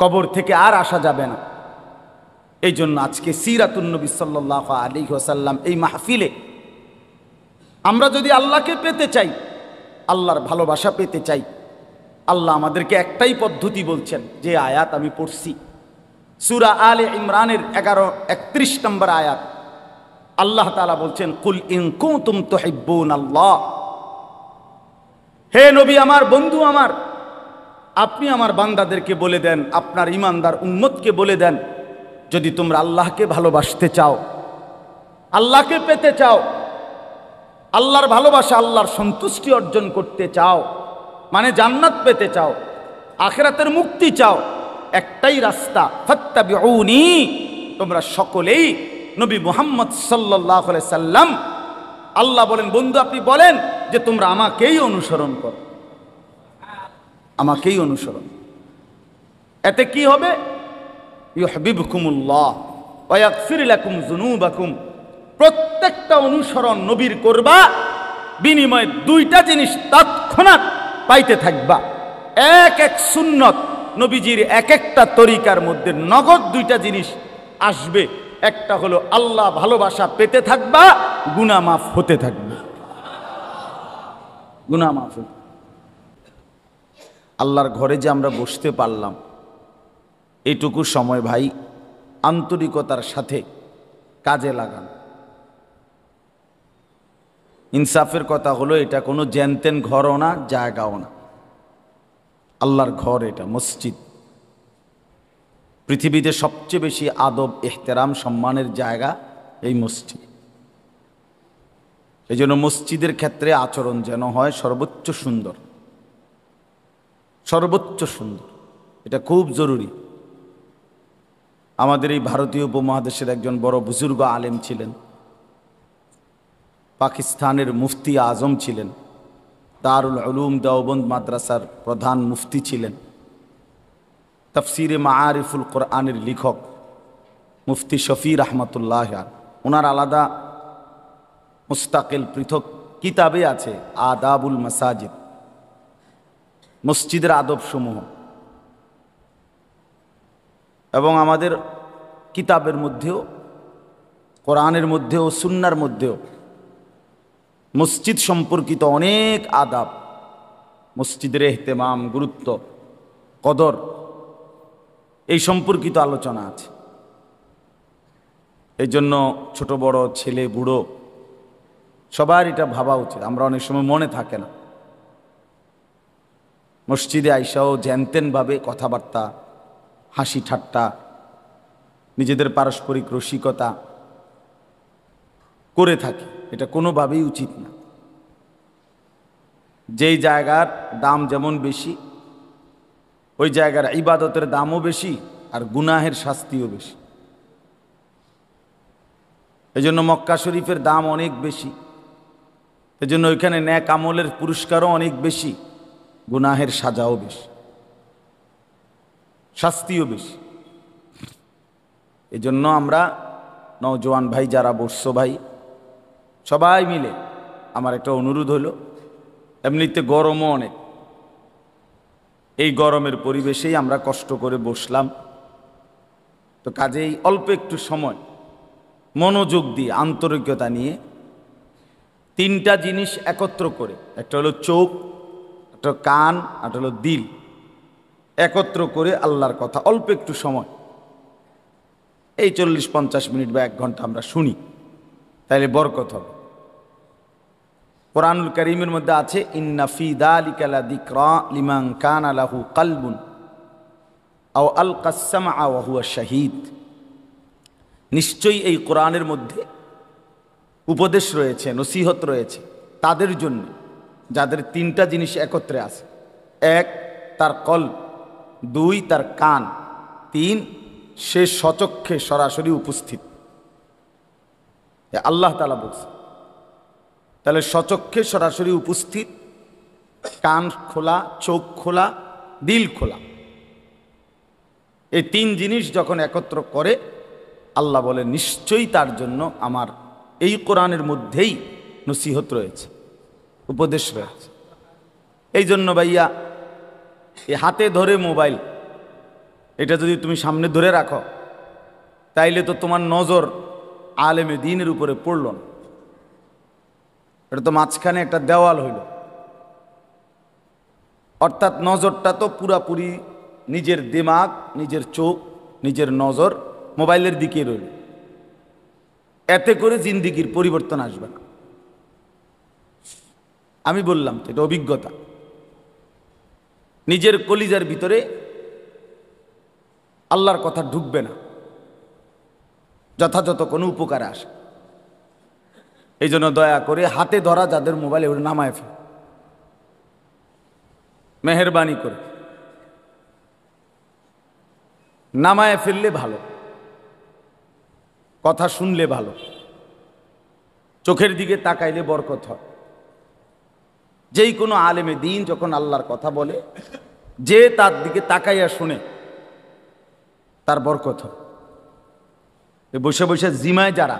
কবর থেকে আর আসা যাবে না এই জন্য আজকে সিরাতুন্নবী সাল্লাহ আলী ওসাল্লাম এই মাহফিলে আমরা যদি আল্লাহকে পেতে চাই আল্লাহর ভালোবাসা পেতে চাই আল্লাহ আমাদেরকে একটাই পদ্ধতি বলছেন যে আয়াত আমি পড়ছি সুরা আলে ইমরানের এগারো একত্রিশ নম্বর আয়াত আল্লাহ তালা বলছেন কুল ইনকু তুম তো আল্লাহ হে নবী আমার বন্ধু আমার আপনি আমার বান্দাদেরকে বলে দেন আপনার ইমানদার উন্মতকে বলে দেন যদি তোমরা আল্লাহকে ভালোবাসতে চাও আল্লাহকে পেতে চাও আল্লাহর ভালোবাসা আল্লাহর সন্তুষ্টি অর্জন করতে চাও মানে জান্নাত পেতে চাও আখেরাতের মুক্তি চাও একটাই রাস্তা ফত্তাবিউনি তোমরা সকলেই নবী মুহাম্মদ সাল্লাহ সাল্লাম আল্লাহ বলেন বন্ধু আপনি বলেন যে তোমরা আমাকেই অনুসরণ করো আমাকেই অনুসরণ এতে কি হবে প্রত্যেকটা অনুসরণ নবীর করবা বিনিময়ে দুইটা জিনিস তৎক্ষণাৎ পাইতে থাকবা এক এক সুন্নত নবীজির এক একটা তরিকার মধ্যে নগদ দুইটা জিনিস আসবে একটা হলো আল্লাহ ভালোবাসা পেতে থাকবা গুনামাফ হতে থাকবে গুনামাফ হতে আল্লাহর ঘরে যে আমরা বসতে পারলাম এটুকু সময় ভাই আন্তরিকতার সাথে কাজে লাগান ইনসাফের কথা হলো এটা কোনো জ্যানতেন ঘরও না জায়গাও না আল্লাহর ঘর এটা মসজিদ পৃথিবীতে সবচেয়ে বেশি আদব এহতেরাম সম্মানের জায়গা এই মসজিদ এই জন্য মসজিদের ক্ষেত্রে আচরণ যেন হয় সর্বোচ্চ সুন্দর সর্বোচ্চ সুন্দর এটা খুব জরুরি আমাদের এই ভারতীয় উপমহাদেশের একজন বড় বুজুর্গ আলেম ছিলেন পাকিস্তানের মুফতি আজম ছিলেন দারুল আলুম দেওবন্দ মাদ্রাসার প্রধান মুফতি ছিলেন তফসিরে মাআরিফুল কোরআনের লেখক মুফতি শফি রহমতুল্লাহ ওনার আলাদা মুস্তাকিল পৃথক কিতাবে আছে আদাবুল মাসাজিদ মসজিদের আদবসমূহ এবং আমাদের কিতাবের মধ্যেও কোরআনের মধ্যেও সুন্নার মধ্যেও মসজিদ সম্পর্কিত অনেক আদাব মসজিদের এহতেমাম গুরুত্ব কদর এই সম্পর্কিত আলোচনা আছে এই জন্য ছোটো বড় ছেলে বুড়ো সবার এটা ভাবা উচিত আমরা অনেক সময় মনে থাকে না মসজিদে আইসাও জ্যানতেনভাবে কথাবার্তা হাসি ঠাট্টা নিজেদের পারস্পরিক রসিকতা করে থাকে এটা কোনোভাবেই উচিত না যেই জায়গার দাম যেমন বেশি ওই জায়গার ইবাদতের দামও বেশি আর গুনাহের শাস্তিও বেশি এই জন্য মক্কা শরীফের দাম অনেক বেশি এজন্য ওইখানে ন্যাক আমলের পুরস্কারও অনেক বেশি গুনাহের সাজাও বেশি শাস্তিও বেশি এজন্য আমরা নওজোয়ান ভাই যারা বসছো ভাই সবাই মিলে আমার একটা অনুরোধ হলো এমনিতে গরমও অনেক এই গরমের পরিবেশেই আমরা কষ্ট করে বসলাম তো কাজেই অল্প একটু সময় মনোযোগ দিয়ে আন্তরিকতা নিয়ে তিনটা জিনিস একত্র করে একটা হলো চোখ একটা কান আর হলো দিল একত্র করে আল্লাহর কথা অল্প একটু সময় এই চল্লিশ পঞ্চাশ মিনিট বা এক ঘন্টা আমরা শুনি তাইলে বরকত হবে কোরআনুল করিমের মধ্যে আছে কান কালবুন আও আল শাহিদ নিশ্চয়ই এই কোরআনের মধ্যে উপদেশ রয়েছে নসিহত রয়েছে তাদের জন্য যাদের তিনটা জিনিস একত্রে আছে এক তার কল দুই তার কান তিন সে সচক্ষে সরাসরি উপস্থিত আল্লাহ তালা বলছে তাহলে সচক্ষে সরাসরি উপস্থিত কান খোলা চোখ খোলা দিল খোলা এই তিন জিনিস যখন একত্র করে আল্লাহ বলে নিশ্চয়ই তার জন্য আমার এই কোরআনের মধ্যেই নসিহত রয়েছে উপদেশ রয়েছে এই জন্য ভাইয়া এই হাতে ধরে মোবাইল এটা যদি তুমি সামনে ধরে রাখো তাইলে তো তোমার নজর আলেমে দিনের উপরে পড়ল না এটা তো মাঝখানে একটা দেওয়াল হইল অর্থাৎ নজরটা তো পুরাপুরি নিজের দিমাগ নিজের চোখ নিজের নজর মোবাইলের দিকে রইল এতে করে জিন্দিগির পরিবর্তন আসবে না আমি বললাম তো এটা অভিজ্ঞতা নিজের কলিজার ভিতরে আল্লাহর কথা ঢুকবে না যথাযথ কোনো উপকার আসে এই জন্য দয়া করে হাতে ধরা যাদের মোবাইলে ওরা নামায় ফেল মেহরবানি করে নামায় ফেললে ভালো কথা শুনলে ভালো চোখের দিকে তাকাইলে বরকত হয় যেই কোনো আলেমে দিন যখন আল্লাহর কথা বলে যে তার দিকে তাকাইয়া শুনে তার বরকত বসে বসে জিমায় যারা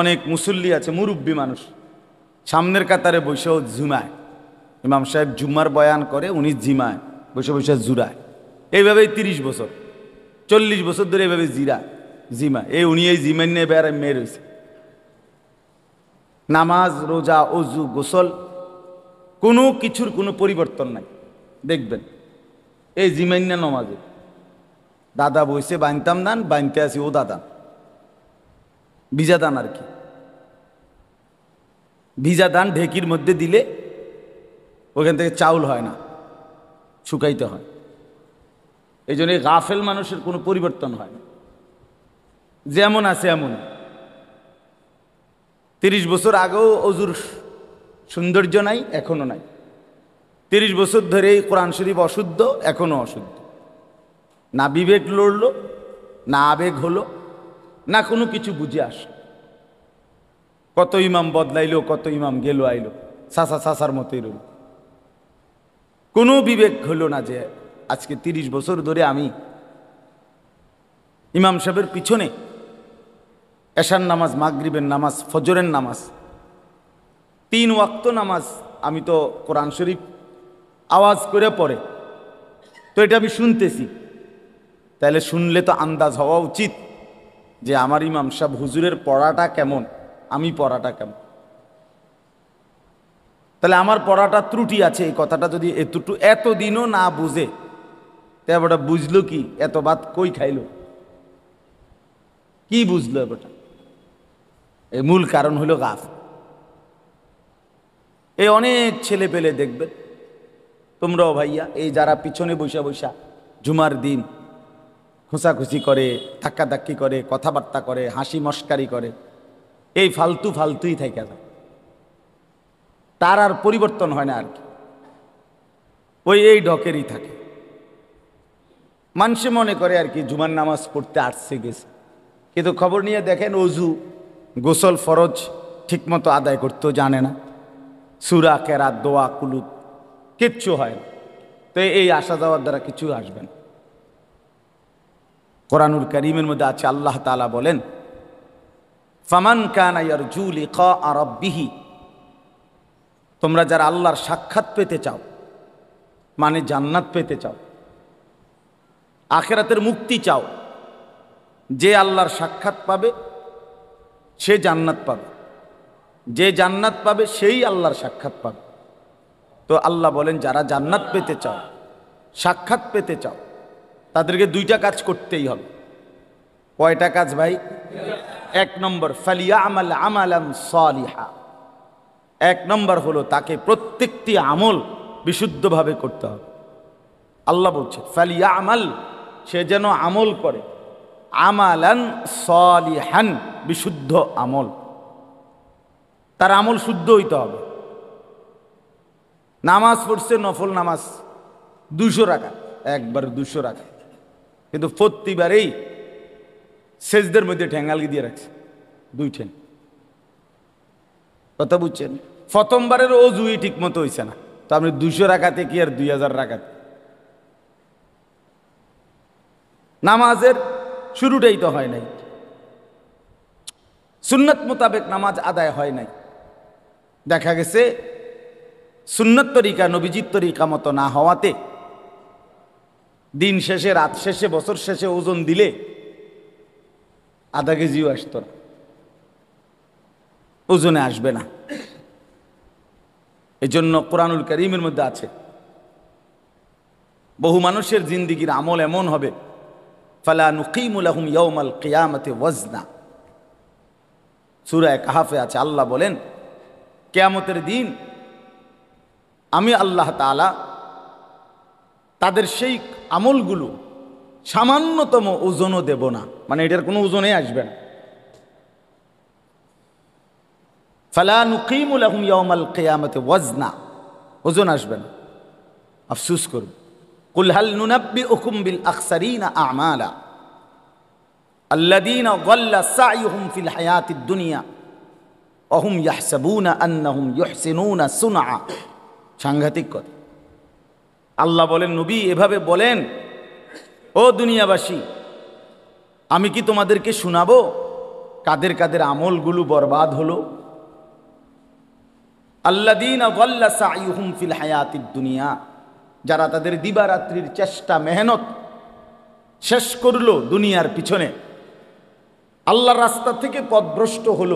অনেক মুসল্লি আছে মুরব্বী মানুষ সামনের কাতারে বসেও জিমায় ইমাম সাহেব জুম্মার বয়ান করে উনি জিমায় বসে বসে জুরায় এইভাবেই তিরিশ বছর চল্লিশ বছর ধরে এইভাবে জিরা জিমায় এই উনি এই জিমেন নিয়ে বেড়ায় মেয়ে রয়েছে নামাজ রোজা অজু গোসল কোনো কিছুর কোনো পরিবর্তন নাই দেখবেন এই জিমাইনা নমাজে দাদা বইছে বানতাম দান বানতে আছি ও দাদা ভিজা দান আর কি ভিজা দান ঢেকির মধ্যে দিলে ওখান থেকে চাউল হয় না শুকাইতে হয় এই জন্য গাফেল মানুষের কোনো পরিবর্তন হয় না যেমন আছে এমন তিরিশ বছর আগেও অজুর সৌন্দর্য নাই এখনও নাই তিরিশ বছর ধরে এই কোরআন শরীফ অশুদ্ধ এখনও অশুদ্ধ না বিবেক লড়লো না আবেগ হলো না কোনো কিছু বুঝে আস কত ইমাম বদলাইলো কত ইমাম গেল আইলো সাসা সাসার মতোই রইল কোনো বিবেক হলো না যে আজকে তিরিশ বছর ধরে আমি ইমাম সাহেবের পিছনে এশার নামাজ মাগরিবের নামাজ ফজরের নামাজ তিন ওয়াক্ত নামাজ আমি তো কোরআন শরীফ আওয়াজ করে পড়ে তো এটা আমি শুনতেছি তাহলে শুনলে তো আন্দাজ হওয়া উচিত যে আমার ইমাম সাহেব হুজুরের পড়াটা কেমন আমি পড়াটা কেমন তাহলে আমার পড়াটা ত্রুটি আছে এই কথাটা যদি এতটু এতদিনও না বুঝে তাই বুঝলো কি এত বাদ কই খাইলো কি বুঝলো এবারটা এই মূল কারণ হলো গাফ এই অনেক ছেলে পেলে দেখবেন তোমরাও ভাইয়া এই যারা পিছনে বৈশা বসা ঝুমার দিন খোঁচাখুচি করে ধাক্কাধাক্কি করে কথাবার্তা করে হাসি মস্কারি করে এই ফালতু ফালতুই থাকে যায় তার আর পরিবর্তন হয় না আর কি ওই এই ঢকেরই থাকে মানুষে মনে করে আর কি জুমার নামাজ পড়তে আসছে গেছে কিন্তু খবর নিয়ে দেখেন অজু গোসল ফরজ ঠিকমতো আদায় করতেও জানে না সুরা কেরা দোয়া কুলুত কিচ্ছু হয় না তো এই আসা যাওয়ার দ্বারা কিছু আসবেন কোরআনুল করিমের মধ্যে আছে আল্লাহ তালা বলেন ফামান কানাইয়ারবিহি তোমরা যারা আল্লাহর সাক্ষাৎ পেতে চাও মানে জান্নাত পেতে চাও আখেরাতের মুক্তি চাও যে আল্লাহর সাক্ষাৎ পাবে সে জান্নাত পাবে যে জান্নাত পাবে সেই আল্লাহর সাক্ষাৎ পাবে তো আল্লাহ বলেন যারা জান্নাত পেতে চাও সাক্ষাৎ পেতে চাও তাদেরকে দুইটা কাজ করতেই হবে কয়টা কাজ ভাই এক নম্বর ফালিয়া আমাল আমাল সালিহা এক নম্বর হলো তাকে প্রত্যেকটি আমল বিশুদ্ধভাবে করতে হবে আল্লাহ বলছে ফালিয়া আমাল সে যেন আমল করে আমালান সলিহান বিশুদ্ধ আমল তার আমল শুদ্ধ হইতে হবে নামাজ পড়ছে নফল নামাজ দুশো টাকা একবার দুশো রাখা কিন্তু প্রতিবারেই সেজদের মধ্যে ঠ্যাঙ্গালকে দিয়ে রাখছে দুই ঠেন কথা বুঝছেন প্রথমবারের জুই ঠিক মতো হয়েছে না তো আপনি দুশো রাখাতে কি আর দুই হাজার রাখাতে নামাজের শুরুটাই তো হয় নাই সুন্নত মোতাবেক নামাজ আদায় হয় নাই দেখা গেছে সুন্নত তরিকা নবীজির তরিকা মতো না হওয়াতে দিন শেষে রাত শেষে বছর শেষে ওজন দিলে আধা কেজিও আসতো না ওজনে আসবে না এই জন্য কোরআনুল করিমের মধ্যে আছে বহু মানুষের জিন্দিগির আমল এমন হবে ফালা নুকিমুল আহম ইয়মাল কিয়ামতে ওয়াজনা সুরায় কাহাফে আছে আল্লাহ বলেন কেয়ামতের দিন আমি আল্লাহ তালা তাদের সেই আমলগুলো সামান্যতম ওজনও দেব না মানে এটার কোনো ওজনে আসবে না ফালা নুকিমুল আহম ইয়মাল কেয়ামতে ওয়াজনা ওজন আসবে না আফসুস করবে কুলহাল নুনাব্বি হুকুম বিল আকসারিনা আমালা আল্লাদিন গল্লা সাইহুম ফিল হায়াতিদ দুনিয়া অহুম ইয়াহসাবুনা আন্নাহুম ইহসিনুনা সুনা সাংঘাতিক কথা আল্লাহ বলেন নবী এভাবে বলেন ও দুনিয়াবাসী আমি কি তোমাদেরকে শোনাবো কাদের কাদের আমলগুলো বরবাদ হলো আল্লাদিন গল্লা সাইহুম ফিল হায়াতিদ দুনিয়া যারা তাদের দিবারাত্রির চেষ্টা মেহনত শেষ করল দুনিয়ার পিছনে আল্লাহ রাস্তা থেকে পদভ্রষ্ট হল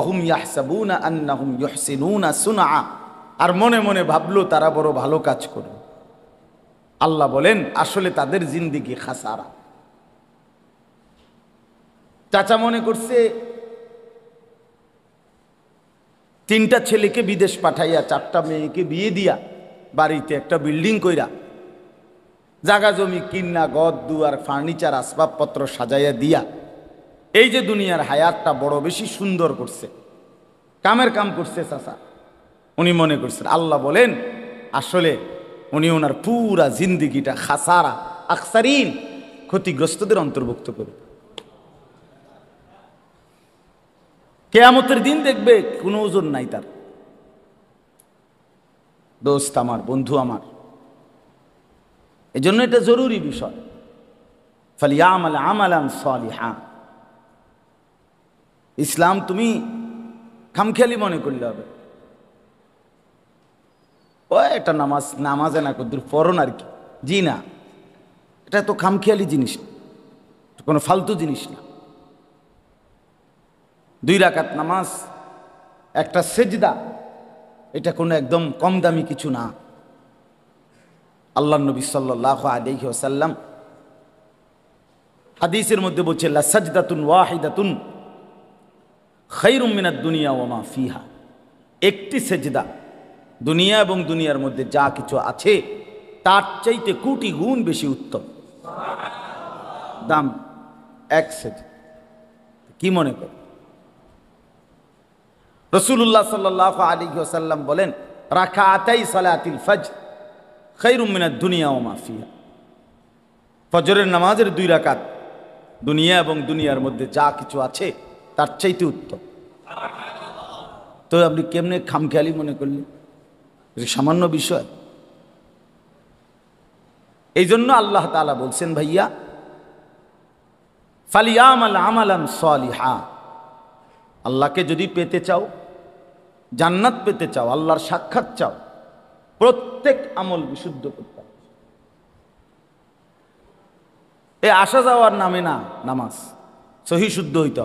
অহুম ইয়াহসাবুনা সুনা আর মনে মনে ভাবলো তারা বড় ভালো কাজ করল আল্লাহ বলেন আসলে তাদের জিন্দিগি খাসারা চাচা মনে করছে তিনটা ছেলেকে বিদেশ পাঠাইয়া চারটা মেয়েকে বিয়ে দিয়া বাড়িতে একটা বিল্ডিং কইরা জাগা জমি কিন্না গদ দুয়ার ফার্নিচার আসবাবপত্র সাজাইয়া দিয়া এই যে দুনিয়ার হায়াতটা বড় বেশি সুন্দর করছে কামের কাম করছে চাষা উনি মনে করছেন আল্লাহ বলেন আসলে উনি ওনার পুরা জিন্দিগিটা খাসারা আকসারিন ক্ষতিগ্রস্তদের অন্তর্ভুক্ত করে কেয়ামতের দিন দেখবে কোনো ওজন নাই তার দোস্ত আমার বন্ধু আমার এজন্য এটা জরুরি বিষয় ফালিয়ামাল আমালান হ্যাঁ ইসলাম তুমি খামখেয়ালি মনে করলে হবে ও এটা নামাজ নামাজে না কদ্দুর পরন আর কি জি না এটা তো খামখেয়ালি জিনিস না কোনো ফালতু জিনিস না দুই রাকাত নামাজ একটা সেজদা এটা কোনো একদম কম দামি কিছু না আল্লাহ নবী সাল্লাহ আলহি আসাল্লাম হাদিসের মধ্যে বলছে লাসাজদাতুন ওয়াহিদাতুন খৈরুমিনার দুনিয়া ওমা ফিহা একটি সেজদা দুনিয়া এবং দুনিয়ার মধ্যে যা কিছু আছে তার চাইতে কোটি গুণ বেশি উত্তম দাম এক সেজ কি মনে করে রসুল্লাহ সাল্লাহ আলী ওসাল্লাম বলেন রাখা আতাই সালাতিল ফজ খৈরুমিনা দুনিয়া ও মাফিয়া ফজরের নামাজের দুই রাকাত দুনিয়া এবং দুনিয়ার মধ্যে যা কিছু আছে তার চাইতে উত্তম তো আপনি কেমনে খামখেয়ালি মনে করলেন সামান্য বিষয় এই জন্য আল্লাহ তালা বলছেন ভাইয়া ফালিয়াম আল আমালান সালিহা আল্লাহকে যদি পেতে চাও জান্নাত পেতে চাও আল্লাহর সাক্ষাৎ চাও প্রত্যেক আমল বিশুদ্ধ করতে এ আসা যাওয়ার নামে না নামাজ সহি শুদ্ধ হইত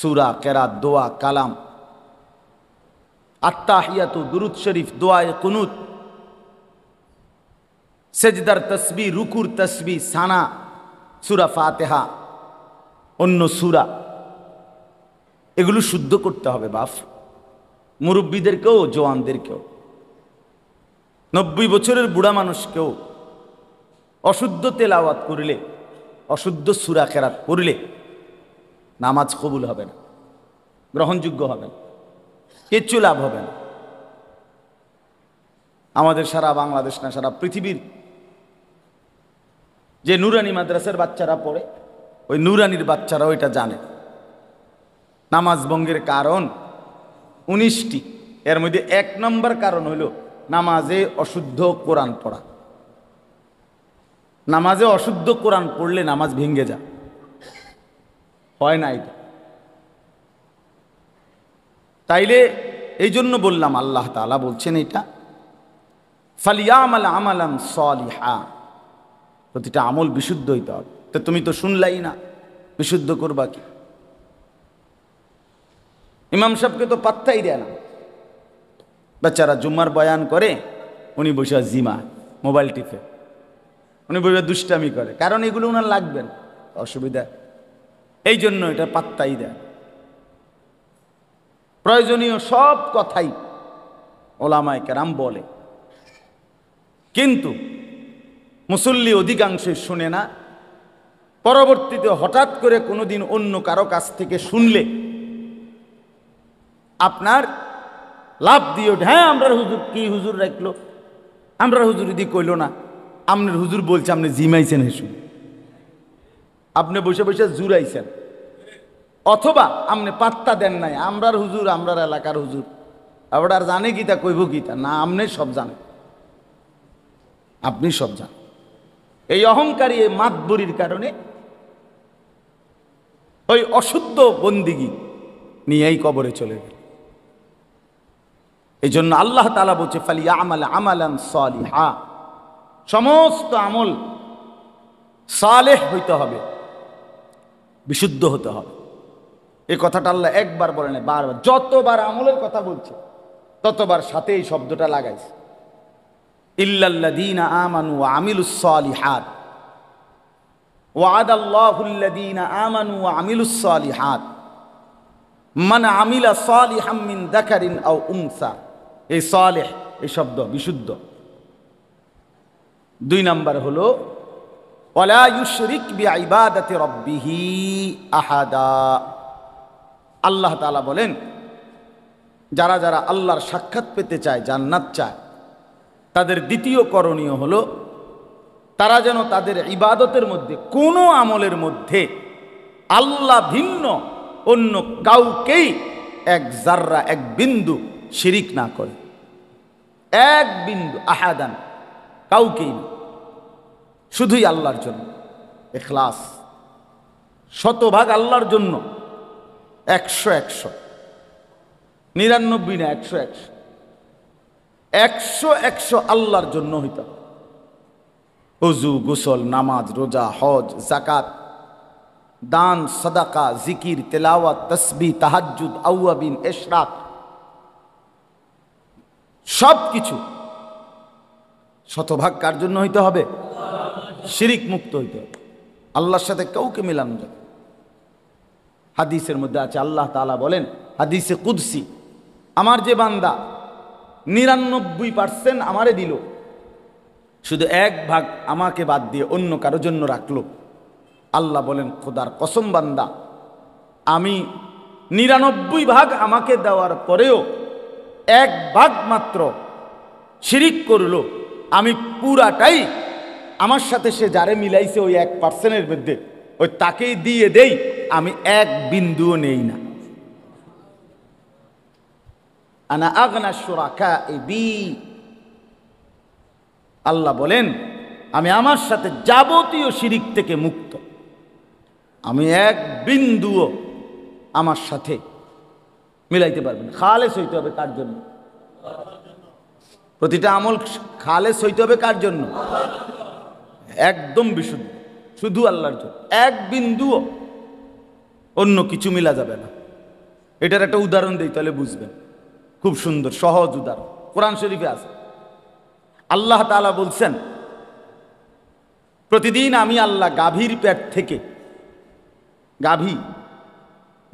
সুরা কেরা দোয়া কালাম আত্মাহিয়াত দুরুদ শরীফ দোয়ায় কুনুত সেজদার তসবি রুকুর তসবি সানা সুরা ফাতেহা অন্য সুরা এগুলো শুদ্ধ করতে হবে বাফ মুরব্বীদেরকেও জোয়ানদেরকেও নব্বই বছরের বুড়া মানুষকেও অশুদ্ধ তেলাওয়াত করলে অশুদ্ধ সুরা খেরাত করলে নামাজ কবুল হবে না গ্রহণযোগ্য হবে না কিচ্ছু লাভ হবে না আমাদের সারা বাংলাদেশ না সারা পৃথিবীর যে নুরানি মাদ্রাসার বাচ্চারা পড়ে ওই নুরানির বাচ্চারাও এটা জানে নামাজ ভঙ্গের কারণ উনিশটি এর মধ্যে এক নম্বর কারণ হইল নামাজে অশুদ্ধ কোরআন পড়া নামাজে অশুদ্ধ কোরআন পড়লে নামাজ ভেঙ্গে যা হয় না এটা তাইলে এই জন্য বললাম আল্লাহ তালা বলছেন এটা ফালিয়ামাল আমালাম সলিহা প্রতিটা আমল বিশুদ্ধ হইতে হবে তো তুমি তো শুনলাই না বিশুদ্ধ করবা কি ইমাম সাহেবকে তো পাত্তাই দেয় না বাচ্চারা জুম্মার বয়ান করে উনি বসে জিমা মোবাইল টিপে উনি বসে দুষ্টামি করে কারণ এগুলো ওনার লাগবে না অসুবিধা এই জন্য এটা পাত্তাই দেয় প্রয়োজনীয় সব কথাই ওলামায় কেরাম বলে কিন্তু মুসল্লি অধিকাংশই শুনে না পরবর্তীতে হঠাৎ করে কোনোদিন অন্য কারো কাছ থেকে শুনলে আপনার লাভ দিয়ে ওঠে হ্যাঁ আমরা হুজুর কি হুজুর রাখলো আমরা হুজুর যদি কইল না আপনার হুজুর বলছে আপনি জিমাইছেন হেসু আপনি বসে বসে জুরাইছেন অথবা আপনি পাত্তা দেন নাই আমরার হুজুর আমরার এলাকার হুজুর আপনার জানে গীতা কইব গীতা না আপনি সব জানেন আপনি সব জান এই অহংকারী এই মাতবরির কারণে ওই অশুদ্ধ বন্দিগি নিয়েই কবরে চলে গেল এই জন্য আল্লাহ তালা বলছে ফালি আমাল আমালান সালিহা সমস্ত আমল সালেহ হইতে হবে বিশুদ্ধ হতে হবে এ কথাটা আল্লাহ একবার বলে না বারবার যতবার আমলের কথা বলছে ততবার সাথে এই শব্দটা লাগাইছে ইল্লাল্লাদিনা আমানু আমিলুসলিহাত ওয়াদ আল্লাহুল্লাদিনা আমানু আমিলুসলিহাত মান আমিলা সালিহাম মিন দাকারিন আও উমসা এই সালেহ এই শব্দ বিশুদ্ধ দুই নাম্বার হলো বি আহাদা আল্লাহ তালা বলেন যারা যারা আল্লাহর সাক্ষাৎ পেতে চায় জান্নাত চায় তাদের দ্বিতীয় করণীয় হল তারা যেন তাদের ইবাদতের মধ্যে কোনো আমলের মধ্যে আল্লাহ ভিন্ন অন্য কাউকেই এক জাররা এক বিন্দু শিরিক না করে এক বিন্দু আহাদান কাউকেই না শুধুই আল্লাহর জন্য এখলাস শতভাগ আল্লাহর জন্য একশো একশো নিরানব্বই না একশো একশো একশো একশো আল্লাহর জন্য হইত অজু গোসল নামাজ রোজা হজ জাকাত দান সদাকা জিকির তেলাওয়াত তসবি তাহাজুদ আউয়াবিন এশরাক সব কিছু শতভাগ কার জন্য হইতে হবে শিরিক মুক্ত হইতে হবে আল্লাহর সাথে কাউকে মেলানো যাবে হাদিসের মধ্যে আছে আল্লাহ তালা বলেন হাদিসে কুদ্সি আমার যে বান্দা নিরানব্বই পার্সেন্ট আমারে দিল শুধু এক ভাগ আমাকে বাদ দিয়ে অন্য কারো জন্য রাখল আল্লাহ বলেন খোদার কসম বান্দা আমি নিরানব্বই ভাগ আমাকে দেওয়ার পরেও এক ভাগ মাত্র শিরিক করল আমি পুরাটাই আমার সাথে সে যারে মিলাইছে ওই এক পার্সেন্টের মধ্যে ওই তাকেই দিয়ে দেই আমি এক বিন্দুও নেই না আনা আগনা সুরাকা এ বি আল্লাহ বলেন আমি আমার সাথে যাবতীয় শিরিক থেকে মুক্ত আমি এক বিন্দুও আমার সাথে মিলাইতে পারবেন খালেস হইতে হবে কার জন্য প্রতিটা আমল খালেস হইতে হবে কার জন্য একদম বিশুদ্ধ শুধু আল্লাহর জন্য এক বিন্দুও অন্য কিছু মিলা যাবে না এটার একটা উদাহরণ দিই তাহলে বুঝবেন খুব সুন্দর সহজ উদাহরণ কোরআন শরীফে আছে আল্লাহ তালা বলছেন প্রতিদিন আমি আল্লাহ গাভীর পেট থেকে গাভী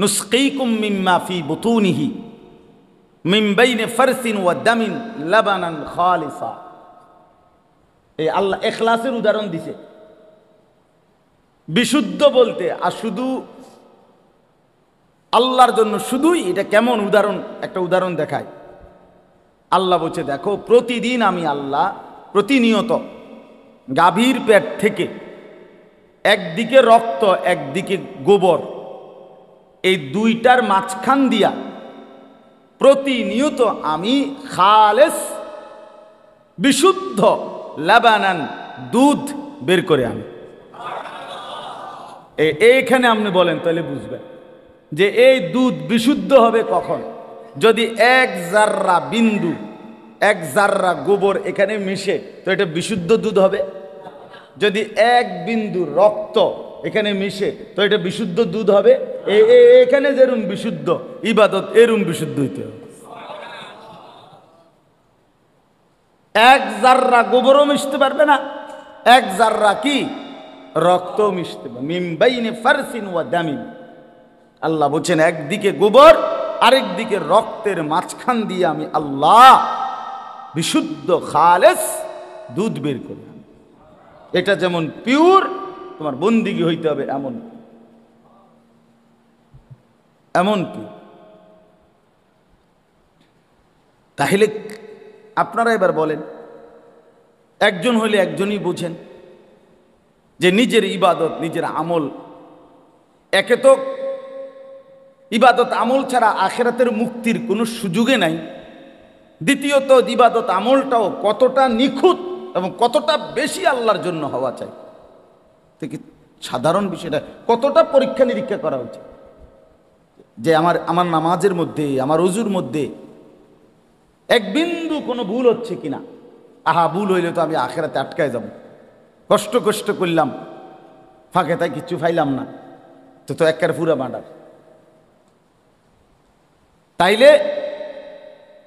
নুসকিকুম মিম্মা ফি বুতুনিহি মিম বাইনে ফারসিন ওয়া দামিন লাবানান এই আল্লাহ এখলাসের উদাহরণ দিছে বিশুদ্ধ বলতে আর শুধু আল্লাহর জন্য শুধুই এটা কেমন উদাহরণ একটা উদাহরণ দেখায় আল্লাহ বলছে দেখো প্রতিদিন আমি আল্লাহ প্রতিনিয়ত গাভীর পেট থেকে একদিকে রক্ত একদিকে গোবর এই দুইটার মাঝখান দিয়া প্রতিনিয়ত আমি খালেস বিশুদ্ধ লাবানান দুধ বের করে আনি এইখানে আপনি বলেন তাহলে বুঝবেন যে এই দুধ বিশুদ্ধ হবে কখন যদি এক জাররা বিন্দু এক জাররা গোবর এখানে মিশে তো এটা বিশুদ্ধ দুধ হবে যদি এক বিন্দু রক্ত এখানে মিশে তো এটা বিশুদ্ধ দুধ হবে এখানে যেরুম বিশুদ্ধ ইবাদত এরুম বিশুদ্ধ হইতে হবে এক জাররা গোবরও মিশতে পারবে না এক জাররা কি রক্ত মিশতে পারবে মিমবাইনে ফারসিন ওয়া দামিন আল্লাহ বলছেন একদিকে গোবর আরেকদিকে রক্তের মাঝখান দিয়ে আমি আল্লাহ বিশুদ্ধ খালেস দুধ বের করলাম এটা যেমন পিওর তোমার বন্দিগি হইতে হবে এমন এমন কি তাহলে আপনারা এবার বলেন একজন হলে একজনই বুঝেন যে নিজের ইবাদত নিজের আমল একে তো ইবাদত আমল ছাড়া আখেরাতের মুক্তির কোনো সুযোগে নাই দ্বিতীয়ত ইবাদত আমলটাও কতটা নিখুঁত এবং কতটা বেশি আল্লাহর জন্য হওয়া চাই থেকে সাধারণ বিষয়টা কতটা পরীক্ষা নিরীক্ষা করা উচিত যে আমার আমার নামাজের মধ্যে আমার অজুর মধ্যে এক বিন্দু কোনো ভুল হচ্ছে কিনা আহা ভুল হইলে তো আমি আখেরাতে আটকায় যাব কষ্ট কষ্ট করলাম ফাঁকে তাই কিচ্ছু ফাইলাম না তো তো এক পুরা বাঁডার তাইলে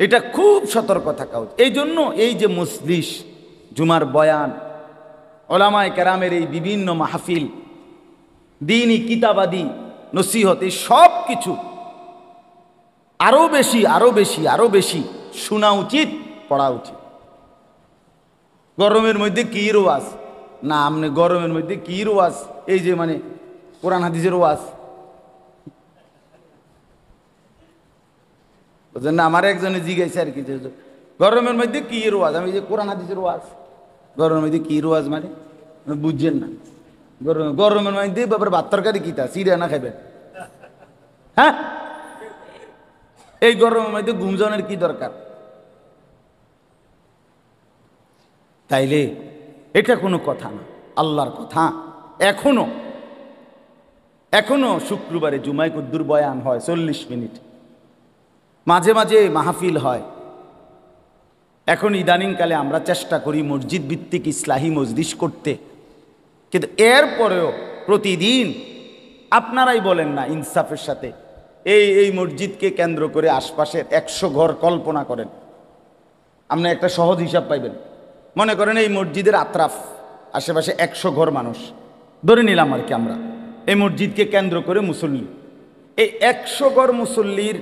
এটা খুব সতর্ক থাকা উচিত এই জন্য এই যে মসলিস জুমার বয়ান ওলামায় কেরামের এই বিভিন্ন মাহফিল দিনই কিতাবাদি নসিহত এই সব কিছু আরও বেশি আরও বেশি আরও বেশি শোনা উচিত পড়া উচিত গরমের মধ্যে কী রোয়াজ না আপনি গরমের মধ্যে কী রোয়াজ এই যে মানে কোরআন হাদিসের ওয়াজ বুঝলেন না আমার একজনে জিজ্ঞাসা আর কি গরমের মধ্যে কী রোয়াজ আমি যে কোরআন হাদিসের ওয়াজ গরমের মধ্যে কী রোয়াজ মানে বুঝছেন না গরম গরমের মধ্যে বাবার ভাত তরকারি তা সিরিয়া না খাইবেন হ্যাঁ এই গরমের মধ্যে গুমজনের কি দরকার তাইলে এটা কোনো কথা না আল্লাহর কথা এখনো এখনো শুক্রবারে জুমাই কদ্দুর বয়ান হয় চল্লিশ মিনিট মাঝে মাঝে মাহফিল হয় এখন ইদানিংকালে আমরা চেষ্টা করি মসজিদ ভিত্তিক ইসলাহি মজলিশ করতে কিন্তু এরপরেও প্রতিদিন আপনারাই বলেন না ইনসাফের সাথে এই এই মসজিদকে কেন্দ্র করে আশপাশের একশো ঘর কল্পনা করেন আপনি একটা সহজ হিসাব পাইবেন মনে করেন এই মসজিদের আতরাফ আশেপাশে একশো ঘর মানুষ ধরে নিলাম আর কি আমরা এই মসজিদকে কেন্দ্র করে মুসল্লি এই একশো ঘর মুসল্লির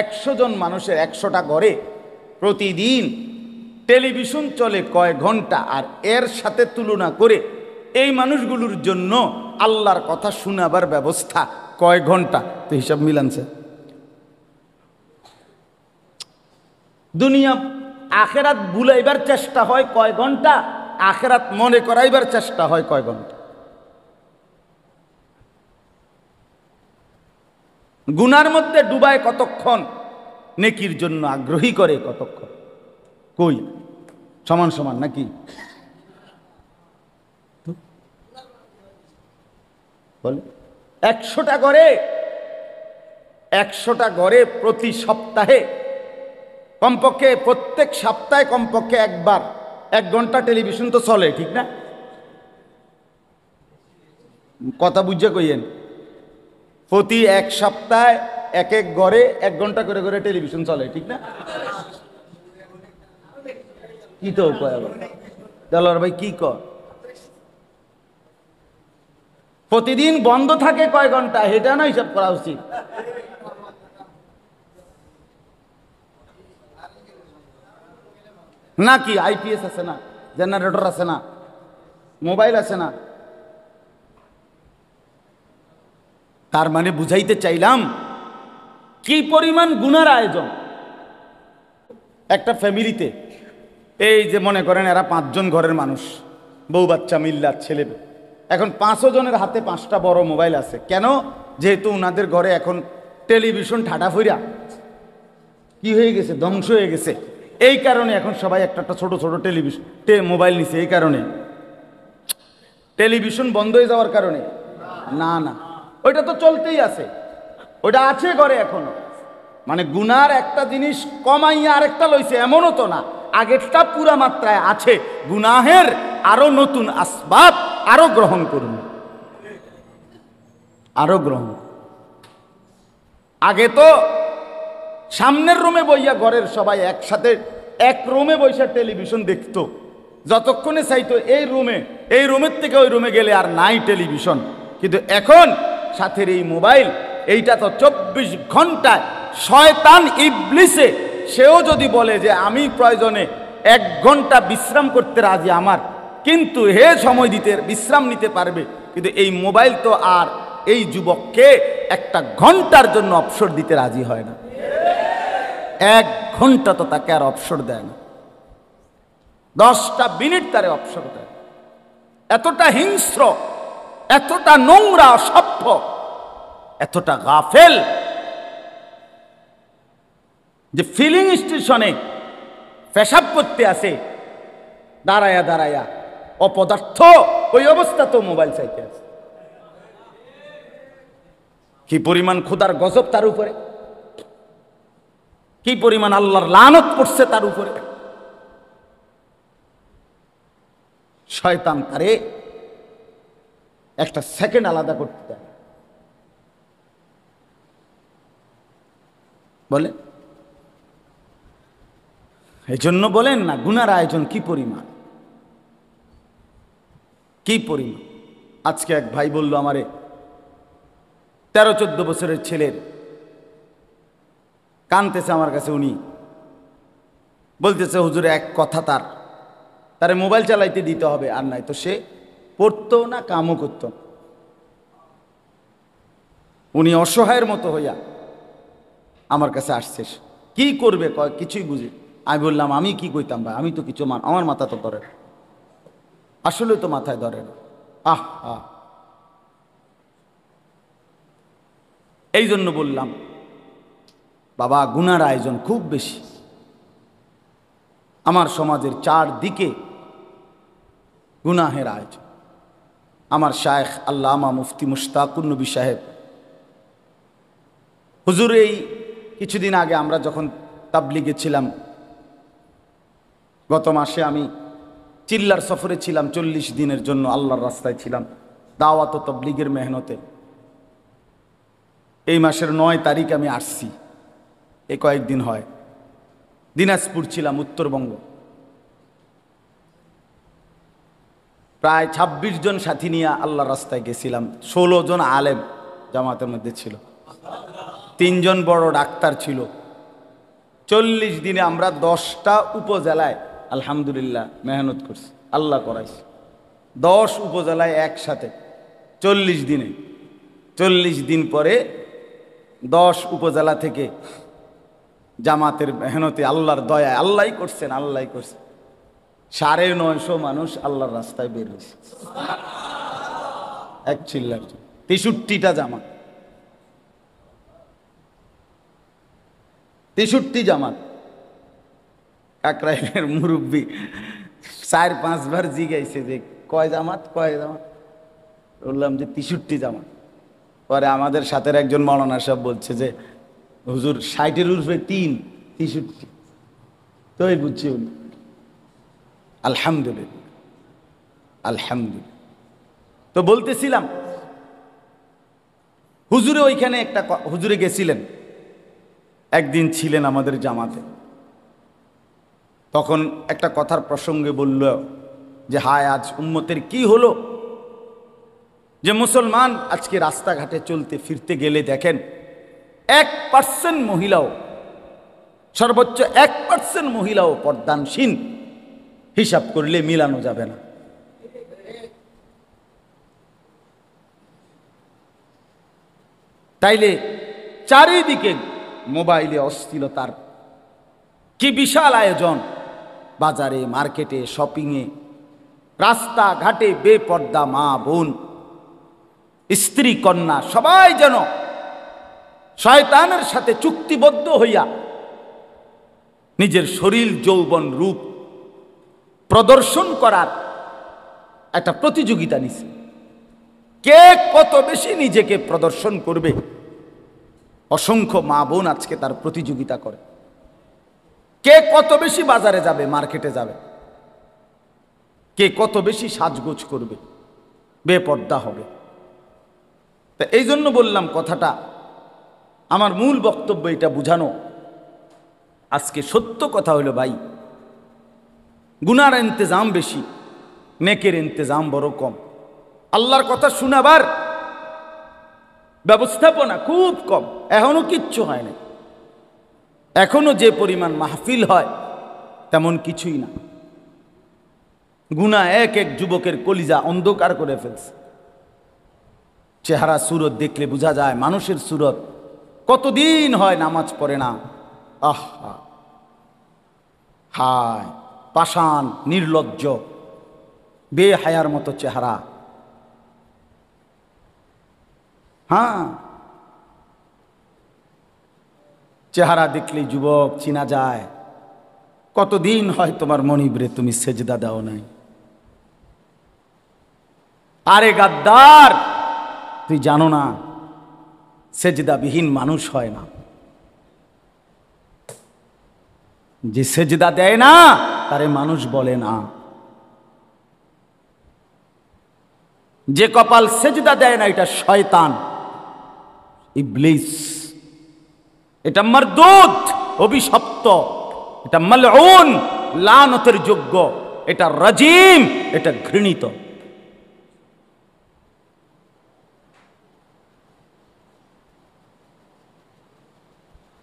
একশো জন মানুষের একশোটা ঘরে প্রতিদিন টেলিভিশন চলে কয় ঘন্টা আর এর সাথে তুলনা করে এই মানুষগুলোর জন্য আল্লাহর কথা শোনাবার ব্যবস্থা কয় ঘন্টা তো হিসাব মিলানছে দুনিয়া আখেরাত বুলাইবার চেষ্টা হয় কয় ঘন্টা আখেরাত মনে করাইবার চেষ্টা হয় কয় ঘন্টা গুনার মধ্যে ডুবায় কতক্ষণ নেকির জন্য আগ্রহী করে কতক্ষণ কই সমান সমান নাকি বলে একশোটা করে একশোটা গড়ে প্রতি সপ্তাহে কমপক্ষে প্রত্যেক সপ্তাহে কমপক্ষে একবার এক ঘন্টা টেলিভিশন তো চলে ঠিক না কথা বুঝে কইয়েন প্রতি এক সপ্তাহে এক এক ঘরে এক ঘন্টা করে করে টেলিভিশন চলে ঠিক না কি তো দলার ভাই কি কর প্রতিদিন বন্ধ থাকে কয় ঘন্টা সেটা না হিসাব করা উচিত না কি আইপিএস আছে না জেনারেটর আছে না মোবাইল আছে না তার মানে বুঝাইতে চাইলাম কি পরিমাণ গুনার আয়োজন একটা ফ্যামিলিতে এই যে মনে করেন এরা পাঁচজন ঘরের মানুষ বউ বাচ্চা মিল্লার ছেলে এখন পাঁচশো জনের হাতে পাঁচটা বড় মোবাইল আছে কেন যেহেতু ওনাদের ঘরে এখন টেলিভিশন ঠাটা ফুইরা কি হয়ে গেছে ধ্বংস হয়ে গেছে এই কারণে এখন সবাই একটা একটা ছোটো ছোটো টেলিভিশন মোবাইল নিছে এই কারণে টেলিভিশন বন্ধ হয়ে যাওয়ার কারণে না না ওইটা তো চলতেই আছে ওটা আছে ঘরে এখনো মানে গুনার একটা জিনিস কমাইয়া আরেকটা লইছে এমনও তো না আগেরটা পুরা মাত্রায় আছে গুনাহের আরো নতুন আসবাব আরো গ্রহণ করুন আরো গ্রহণ আগে তো সামনের রুমে বইয়া ঘরের সবাই একসাথে এক রুমে বইসা টেলিভিশন দেখতো যতক্ষণে চাইতো এই রুমে এই রুমের থেকে ওই রুমে গেলে আর নাই টেলিভিশন কিন্তু এখন সাথের এই মোবাইল এইটা তো চব্বিশ ঘন্টায় শয়তান ইবলিসে সেও যদি বলে যে আমি প্রয়োজনে এক ঘন্টা বিশ্রাম করতে রাজি আমার কিন্তু হে সময় দিতে বিশ্রাম নিতে পারবে কিন্তু এই মোবাইল তো আর এই যুবককে একটা ঘন্টার জন্য অবসর দিতে রাজি হয় না এক ঘন্টা তো তাকে আর অবসর দেয় না দশটা মিনিট তারে অবসর দেয় এতটা হিংস্র এতটা নোংরা অসভ্য এতটা গাফেল যে ফিলিং স্টেশনে পেশাব করতে আসে দাঁড়ায়া দাঁড়ায়া অপদার্থ ওই অবস্থা তো মোবাইল চাইতে আছে কি পরিমাণ ক্ষুদার গজব তার উপরে কি পরিমাণ আল্লাহর লানত পড়ছে তার উপরে শয়তান তারে একটা সেকেন্ড আলাদা করতে দেয় বলেন এই জন্য বলেন না গুনার আয়োজন কি পরিমাণ কি পরিমাণ আজকে এক ভাই বলল আমারে তেরো চোদ্দ বছরের ছেলের কানতেছে আমার কাছে উনি বলতেছে হুজুরে এক কথা তার তারে মোবাইল চালাইতে দিতে হবে আর নাই তো সে পড়তো না কামও করত উনি অসহায়ের মতো হইয়া আমার কাছে আসছে কি করবে কয় কিছুই বুঝি আমি বললাম আমি কি কইতাম ভাই আমি তো কিছু মান আমার মাথা তো ধরে আসলে তো মাথায় ধরে না আহ আহ এই জন্য বললাম বাবা গুনার আয়োজন খুব বেশি আমার সমাজের চারদিকে গুনাহের আয়োজন আমার শায়েখ আল্লামা মুফতি মুশতাকুর নবী সাহেব হুজুর এই কিছুদিন আগে আমরা যখন তাবলিগে ছিলাম গত মাসে আমি চিল্লার সফরে ছিলাম চল্লিশ দিনের জন্য আল্লাহর রাস্তায় ছিলাম দাওয়াত তবলিগের মেহনতে এই মাসের নয় তারিখ আমি আসছি এ কয়েকদিন হয় দিনাজপুর ছিলাম উত্তরবঙ্গ প্রায় ২৬ জন সাথী নিয়ে আল্লাহর রাস্তায় গেছিলাম ষোলো জন আলেম জামাতের মধ্যে ছিল তিনজন বড় ডাক্তার ছিল চল্লিশ দিনে আমরা দশটা উপজেলায় আলহামদুলিল্লাহ মেহনত করছি আল্লাহ করাইছি দশ উপজেলায় একসাথে চল্লিশ দিনে চল্লিশ দিন পরে দশ উপজেলা থেকে জামাতের মেহনতে আল্লাহর দয়ায় আল্লাহ করছেন আল্লাহ করছেন সাড়ে নয়শো মানুষ আল্লাহর রাস্তায় বের হয়েছে এক চিল্লার তেষট্টিটা জামা তেষট্টি জামাত এক রাইনের মুরব্বী চার পাঁচবার জিগাইছে যে কয় জামাত কয় জামাত বললাম যে তেষট্টি জামাত পরে আমাদের সাথে একজন মৌলানা সাহেব বলছে যে হুজুর ষাটের উর্ফে তিন তেষট্টি এই বুঝছি উনি আলহামদুলিল্লাহ আলহামদুলিল্লাহ তো বলতেছিলাম হুজুরে ওইখানে একটা হুজুরে গেছিলেন একদিন ছিলেন আমাদের জামাতে তখন একটা কথার প্রসঙ্গে বলল যে হায় আজ উম্মতের কি হলো যে মুসলমান আজকে রাস্তাঘাটে চলতে ফিরতে গেলে দেখেন এক পার্সেন্ট মহিলাও সর্বোচ্চ এক পার্সেন্ট মহিলাও পর্দানসীন হিসাব করলে মিলানো যাবে না তাইলে চারিদিকে মোবাইলে অশ্লীলতার কি বিশাল আয়োজন বাজারে মার্কেটে শপিংয়ে রাস্তাঘাটে বেপর্দা মা বোন স্ত্রী কন্যা সবাই যেন শয়তানের সাথে চুক্তিবদ্ধ হইয়া নিজের শরীর যৌবন রূপ প্রদর্শন করার একটা প্রতিযোগিতা নিছে কে কত বেশি নিজেকে প্রদর্শন করবে অসংখ্য মা বোন আজকে তার প্রতিযোগিতা করে কে কত বেশি বাজারে যাবে মার্কেটে যাবে কে কত বেশি সাজগোজ করবে বেপর্দা হবে তা এই জন্য বললাম কথাটা আমার মূল বক্তব্য এটা বুঝানো আজকে সত্য কথা হলো ভাই গুনার ইন্তেজাম বেশি নেকের ইন্তেজাম বড় কম আল্লাহর কথা শুনাবার ব্যবস্থাপনা খুব কম এখনও কিচ্ছু হয় না এখনও যে পরিমাণ মাহফিল হয় তেমন কিছুই না গুনা এক এক যুবকের কলিজা অন্ধকার করে ফেলছে চেহারা সুরত দেখলে বোঝা যায় মানুষের সুরত কতদিন হয় নামাজ পড়ে না আহা হায় পাষাণ নির্লজ্জ বেহায়ার মতো চেহারা হ্যাঁ চেহারা দেখলে যুবক চিনা যায় কতদিন হয় তোমার মণিবরে তুমি সেজদা দাও নাই আরে গাদ্দার তুই জানো না সেজদাবিহীন মানুষ হয় না যে সেজদা দেয় না তারে মানুষ বলে না যে কপাল সেজদা দেয় না এটা শয়তান ইবলিস এটা মারদুদ অভিশপ্ত এটা মালউন লানতের যোগ্য এটা রাজিম এটা ঘৃণিত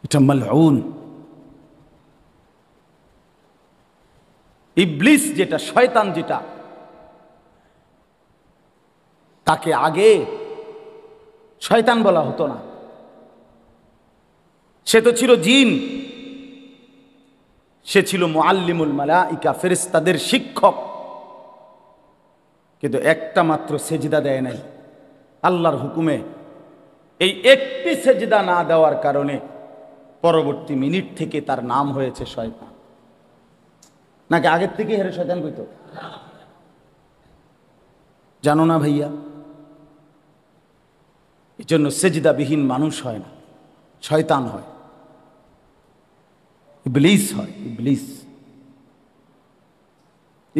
এটা মালউন ইবলিস যেটা শয়তান যেটা তাকে আগে শয়তান বলা হতো না সে তো ছিল জিন সে ছিল মোয়াল্লিমুল মালাইকা ফেরিস্তাদের শিক্ষক কিন্তু একটা মাত্র সেজিদা দেয় নাই আল্লাহর হুকুমে এই একটি সেজিদা না দেওয়ার কারণে পরবর্তী মিনিট থেকে তার নাম হয়েছে শয়তান নাকি আগের থেকে হেরে শয়তান কইত জানো না ভাইয়া এজন্য সেজদাবিহীন মানুষ হয় না শয়তান হয় ইবলিস হয় ইবলিস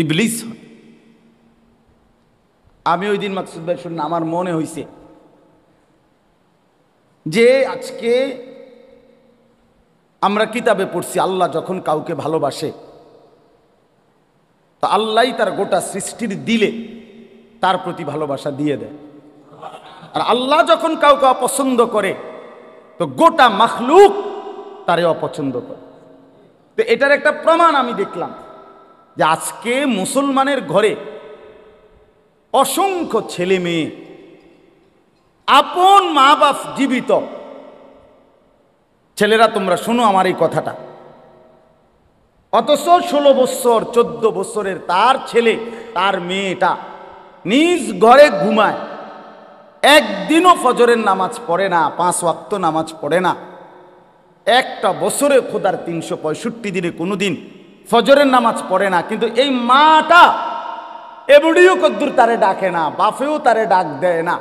ইবলিস হয় আমি ওই দিন মাকসুদ ভাই শুনুন আমার মনে হয়েছে যে আজকে আমরা কিতাবে পড়ছি আল্লাহ যখন কাউকে ভালোবাসে তা আল্লাহ তার গোটা সৃষ্টির দিলে তার প্রতি ভালোবাসা দিয়ে দেয় আর আল্লাহ যখন কাউকে অপছন্দ করে তো গোটা মাখলুক তারে অপছন্দ করে তো এটার একটা প্রমাণ আমি দেখলাম যে আজকে মুসলমানের ঘরে অসংখ্য ছেলে মেয়ে আপন মা বাপ জীবিত ছেলেরা তোমরা শোনো আমার এই কথাটা অথচ ষোলো বৎসর চোদ্দ বছরের তার ছেলে তার মেয়েটা নিজ ঘরে ঘুমায় একদিনও ফজরের নামাজ পড়ে না পাঁচ ওয়াক্ত নামাজ পড়ে না একটা বছরে খোদার তিনশো পঁয়ষট্টি দিনে কোনো দিন ফজরের নামাজ পড়ে না কিন্তু এই মাটা এবড়িও কদ্দুর তারে ডাকে না বাফেও তারে ডাক দেয় না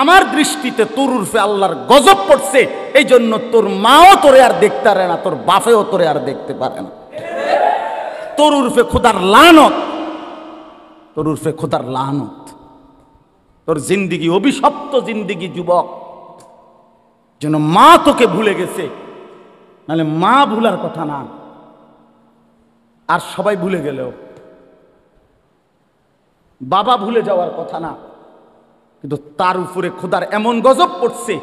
আমার দৃষ্টিতে তোর উর্ফে আল্লাহর গজব পড়ছে এই জন্য তোর মাও তোরে আর দেখতে পারে না তোর বাফেও তোরে আর দেখতে পারে না তোর উর্ফে খোদার লানত তোর উর্ফে খোদার লানত তোর জিন্দিগি অভিশপ্ত জিন্দিগি যুবক যেন মা তোকে ভুলে গেছে নাহলে মা ভুলার কথা না আর সবাই ভুলে গেলেও বাবা ভুলে যাওয়ার কথা না কিন্তু তার উপরে খোদার এমন গজব পড়ছে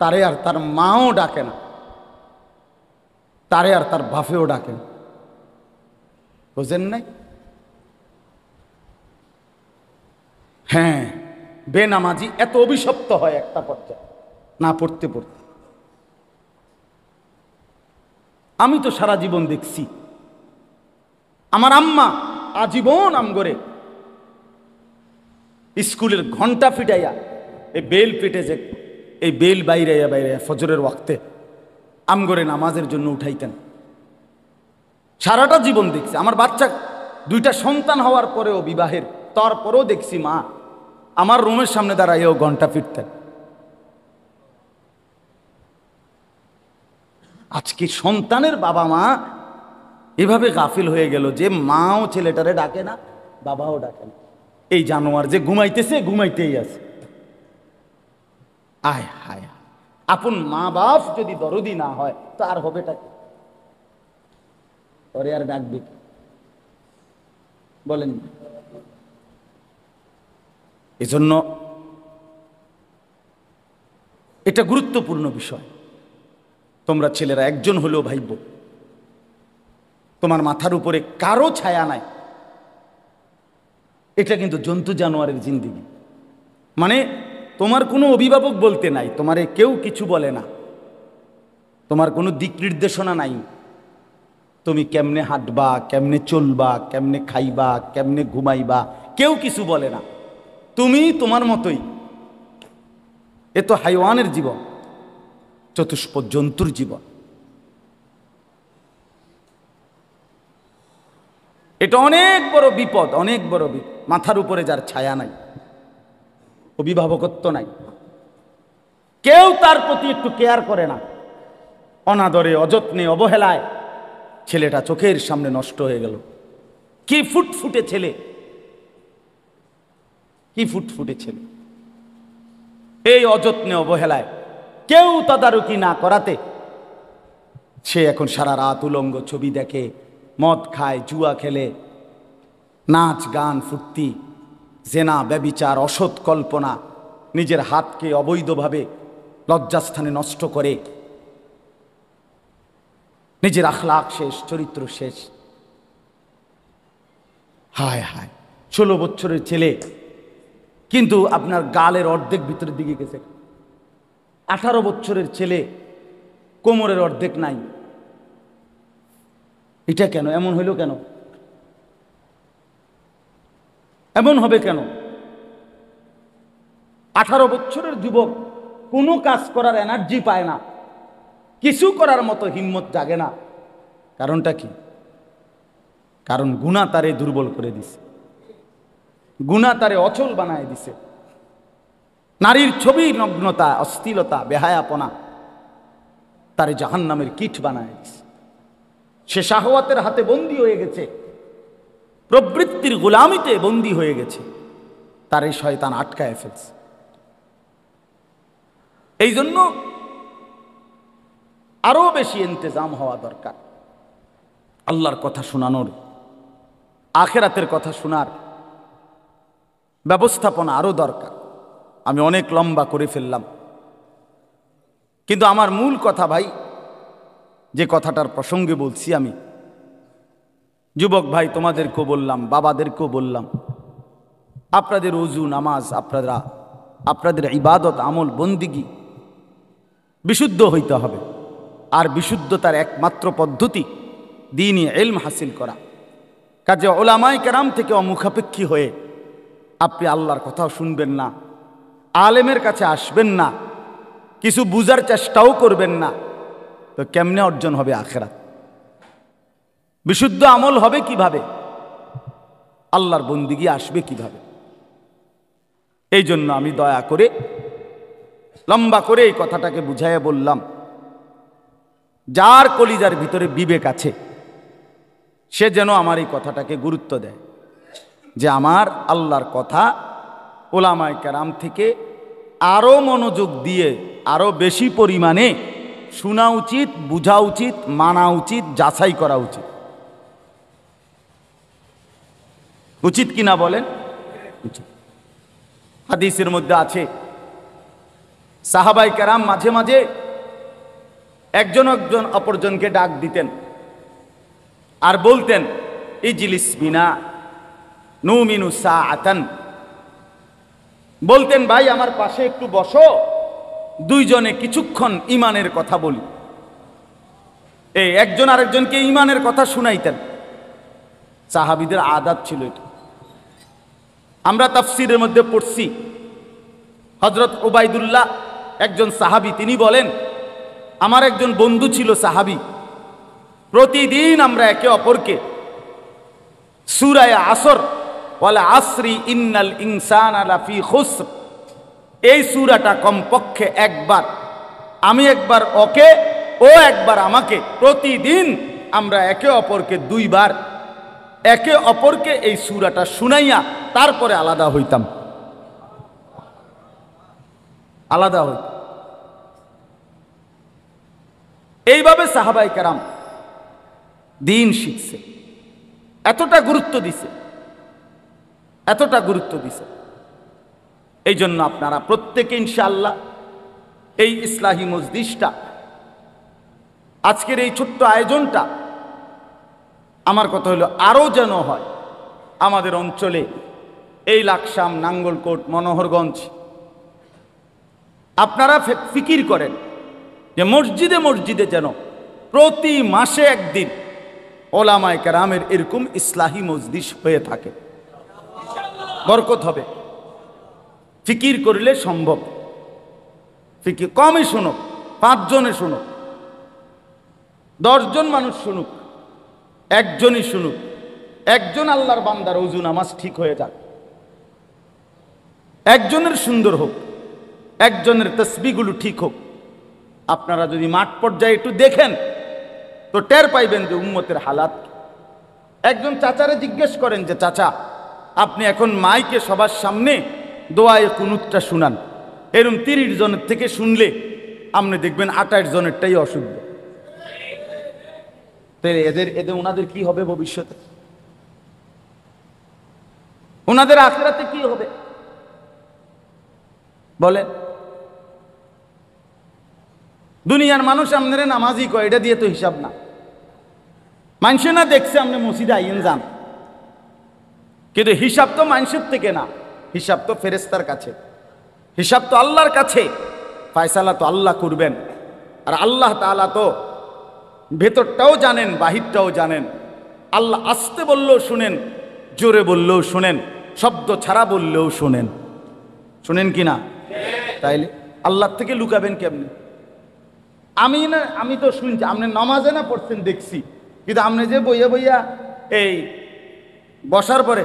তারে আর তার মাও ডাকে না তারে আর তার বাফেও ডাকে না বুঝেন নাই হ্যাঁ বেনামাজি এত অভিশপ্ত হয় একটা পর্যায়ে না পড়তে পড়তে আমি তো সারা জীবন দেখছি আমার আম্মা আজীবন আমগরে স্কুলের ঘন্টা ফিটাইয়া এই বেল ফিটে যে এই বেল বাইরাইয়া বাইরাইয়া ফজরের ওয়াক্তে আমগরে নামাজের জন্য উঠাইতেন সারাটা জীবন দেখছি আমার বাচ্চা দুইটা সন্তান হওয়ার পরেও বিবাহের তারপরেও দেখছি মা আমার রুমের সামনে দাঁড়াইয়েও ঘন্টা ফিরতেন আজকে সন্তানের বাবা মা এভাবে গাফিল হয়ে গেল যে মাও ছেলেটারে ডাকে না বাবাও ডাকে না এই জানোয়ার যে ঘুমাইতেছে ঘুমাইতেই আছে আয় হায় আপন মা বাপ যদি দরদি না হয় তো আর হবেটা কি আর ডাকবে বলেন না এজন্য এটা গুরুত্বপূর্ণ বিষয় তোমরা ছেলেরা একজন হলেও ভাইব তোমার মাথার উপরে কারো ছায়া নাই এটা কিন্তু জন্তু জানোয়ারের জিন্দিগি মানে তোমার কোনো অভিভাবক বলতে নাই তোমারে কেউ কিছু বলে না তোমার কোনো দিক নির্দেশনা নাই তুমি কেমনে হাঁটবা কেমনে চলবা কেমনে খাইবা কেমনে ঘুমাইবা কেউ কিছু বলে না তুমি তোমার মতোই এ তো হাইওয়ানের জীবন চতুষ্প জন্তুর জীবন এটা অনেক বড় বিপদ অনেক বড় বিপদ মাথার উপরে যার ছায়া নাই অভিভাবকত্ব নাই কেউ তার প্রতি একটু কেয়ার করে না অনাদরে অযত্নে অবহেলায় ছেলেটা চোখের সামনে নষ্ট হয়ে গেল কি ফুটফুটে ছেলে কি ফুট ফুটেছিল এই অযত্নে অবহেলায় কেউ তদারকি না করাতে সে এখন সারা রাত উলঙ্গ ছবি দেখে মদ খায় জুয়া খেলে নাচ গান ফুর্তি জেনা ব্যবিচার অসৎ কল্পনা নিজের হাতকে অবৈধভাবে লজ্জাস্থানে নষ্ট করে নিজের আখলাখ শেষ চরিত্র শেষ হায় হায় ষোলো বছরের ছেলে কিন্তু আপনার গালের অর্ধেক ভিতরের দিকে গেছে আঠারো বছরের ছেলে কোমরের অর্ধেক নাই এটা কেন এমন হইল কেন এমন হবে কেন আঠারো বছরের যুবক কোনো কাজ করার এনার্জি পায় না কিছু করার মতো হিম্মত জাগে না কারণটা কি কারণ গুণা তারে দুর্বল করে দিছে গুণা তারে অচল বানায় দিছে নারীর ছবি নগ্নতা অস্থিলতা বেহায়াপনা তারে জাহান্নামের কিট বানায় দিছে সে শাহওয়াতের হাতে বন্দী হয়ে গেছে প্রবৃত্তির গোলামিতে বন্দী হয়ে গেছে তারে শয়তান আটকায় ফেলছে এই জন্য আরও বেশি ইন্তজাম হওয়া দরকার আল্লাহর কথা শোনানোর আখেরাতের কথা শোনার ব্যবস্থাপনা আরও দরকার আমি অনেক লম্বা করে ফেললাম কিন্তু আমার মূল কথা ভাই যে কথাটার প্রসঙ্গে বলছি আমি যুবক ভাই তোমাদেরকেও বললাম বাবাদেরকেও বললাম আপনাদের অজু নামাজ আপনারা আপনাদের ইবাদত আমল বন্দিগি বিশুদ্ধ হইতে হবে আর বিশুদ্ধতার একমাত্র পদ্ধতি দিনই এলম হাসিল করা কাজে ওলামায় কেরাম থেকে অমুখাপেক্ষী হয়ে আপনি আল্লাহর কথাও শুনবেন না আলেমের কাছে আসবেন না কিছু বুঝার চেষ্টাও করবেন না তো কেমনে অর্জন হবে আখেরাত বিশুদ্ধ আমল হবে কিভাবে আল্লাহর বন্দিগি আসবে কিভাবে এই জন্য আমি দয়া করে লম্বা করে এই কথাটাকে বুঝাইয়া বললাম যার কলিজার ভিতরে বিবেক আছে সে যেন আমার এই কথাটাকে গুরুত্ব দেয় যে আমার আল্লাহর কথা ওলামায় কেরাম থেকে আরও মনোযোগ দিয়ে আরও বেশি পরিমাণে শোনা উচিত বোঝা উচিত মানা উচিত যাচাই করা উচিত উচিত কি না বলেন হাদিসের মধ্যে আছে সাহাবাই কারাম মাঝে মাঝে একজন একজন অপরজনকে ডাক দিতেন আর বলতেন ইজিলিস বিনা নুমিনু সা আতান বলতেন ভাই আমার পাশে একটু বসো দুইজনে কিছুক্ষণ ইমানের কথা বলি এই একজন আরেকজনকে ইমানের কথা শুনাইতেন সাহাবিদের আদাত ছিল এটা আমরা তাফসিরের মধ্যে পড়ছি হজরত ওবায়দুল্লাহ একজন সাহাবি তিনি বলেন আমার একজন বন্ধু ছিল সাহাবি প্রতিদিন আমরা একে অপরকে সুরায় আসর ওয়ালা আসরি ইন্নাল ইনসান আলাফি খুসর এই সুরাটা কমপক্ষে একবার আমি একবার ওকে ও একবার আমাকে প্রতিদিন আমরা একে অপরকে দুইবার একে অপরকে এই সুরাটা শুনাইয়া তারপরে আলাদা হইতাম আলাদা হই এইভাবে সাহাবাই কারাম দিন শিখছে এতটা গুরুত্ব দিছে এতটা গুরুত্ব দিছে এই জন্য আপনারা প্রত্যেকে ইনশাআল্লাহ এই ইসলাহী মসজিদটা আজকের এই ছোট্ট আয়োজনটা আমার কথা হলো আরও যেন হয় আমাদের অঞ্চলে এই লাকসাম নাঙ্গলকোট মনোহরগঞ্জ আপনারা ফিকির করেন যে মসজিদে মসজিদে যেন প্রতি মাসে একদিন ওলামায় কেরামের এরকম ইসলাহী মসজিদ হয়ে থাকে বরকত হবে ফিকির করলে সম্ভব ফিকির কমই শুনুক পাঁচজনে শুনুক দশজন মানুষ শুনুক একজনই শুনুক একজন আল্লাহর বান্দার অজু নামাজ ঠিক হয়ে যাক একজনের সুন্দর হোক একজনের তসবিগুলো ঠিক হোক আপনারা যদি মাঠ পর্যায়ে একটু দেখেন তো টের পাইবেন যে উম্মতের হালাত একজন চাচারে জিজ্ঞেস করেন যে চাচা আপনি এখন মাইকে সবার সামনে দোয়ায় কুনুতটা শুনান এরম তিরিশ জনের থেকে শুনলে আপনি দেখবেন আঠাশ জনেরটাই অসুখ তাহলে এদের এদের ওনাদের কি হবে ভবিষ্যতে ওনাদের আখেরাতে কি হবে বলে দুনিয়ার মানুষ আপনারা নামাজই কয় এটা দিয়ে তো হিসাব না মানুষে না দেখছে আপনি মসজিদে আইন যান কিন্তু হিসাব তো মানুষের থেকে না হিসাব তো ফেরেস্তার কাছে হিসাব তো আল্লাহর কাছে ফায়সালা তো আল্লাহ করবেন আর আল্লাহ তালা তো ভেতরটাও জানেন বাহিরটাও জানেন আল্লাহ আসতে বললেও শুনেন জোরে বললেও শুনেন শব্দ ছাড়া বললেও শুনেন শুনেন কি না তাইলে আল্লাহর থেকে লুকাবেন কেমনি আমি না আমি তো শুনছি আপনি নমাজে না পড়ছেন দেখছি কিন্তু আপনি যে বইয়া বইয়া এই বসার পরে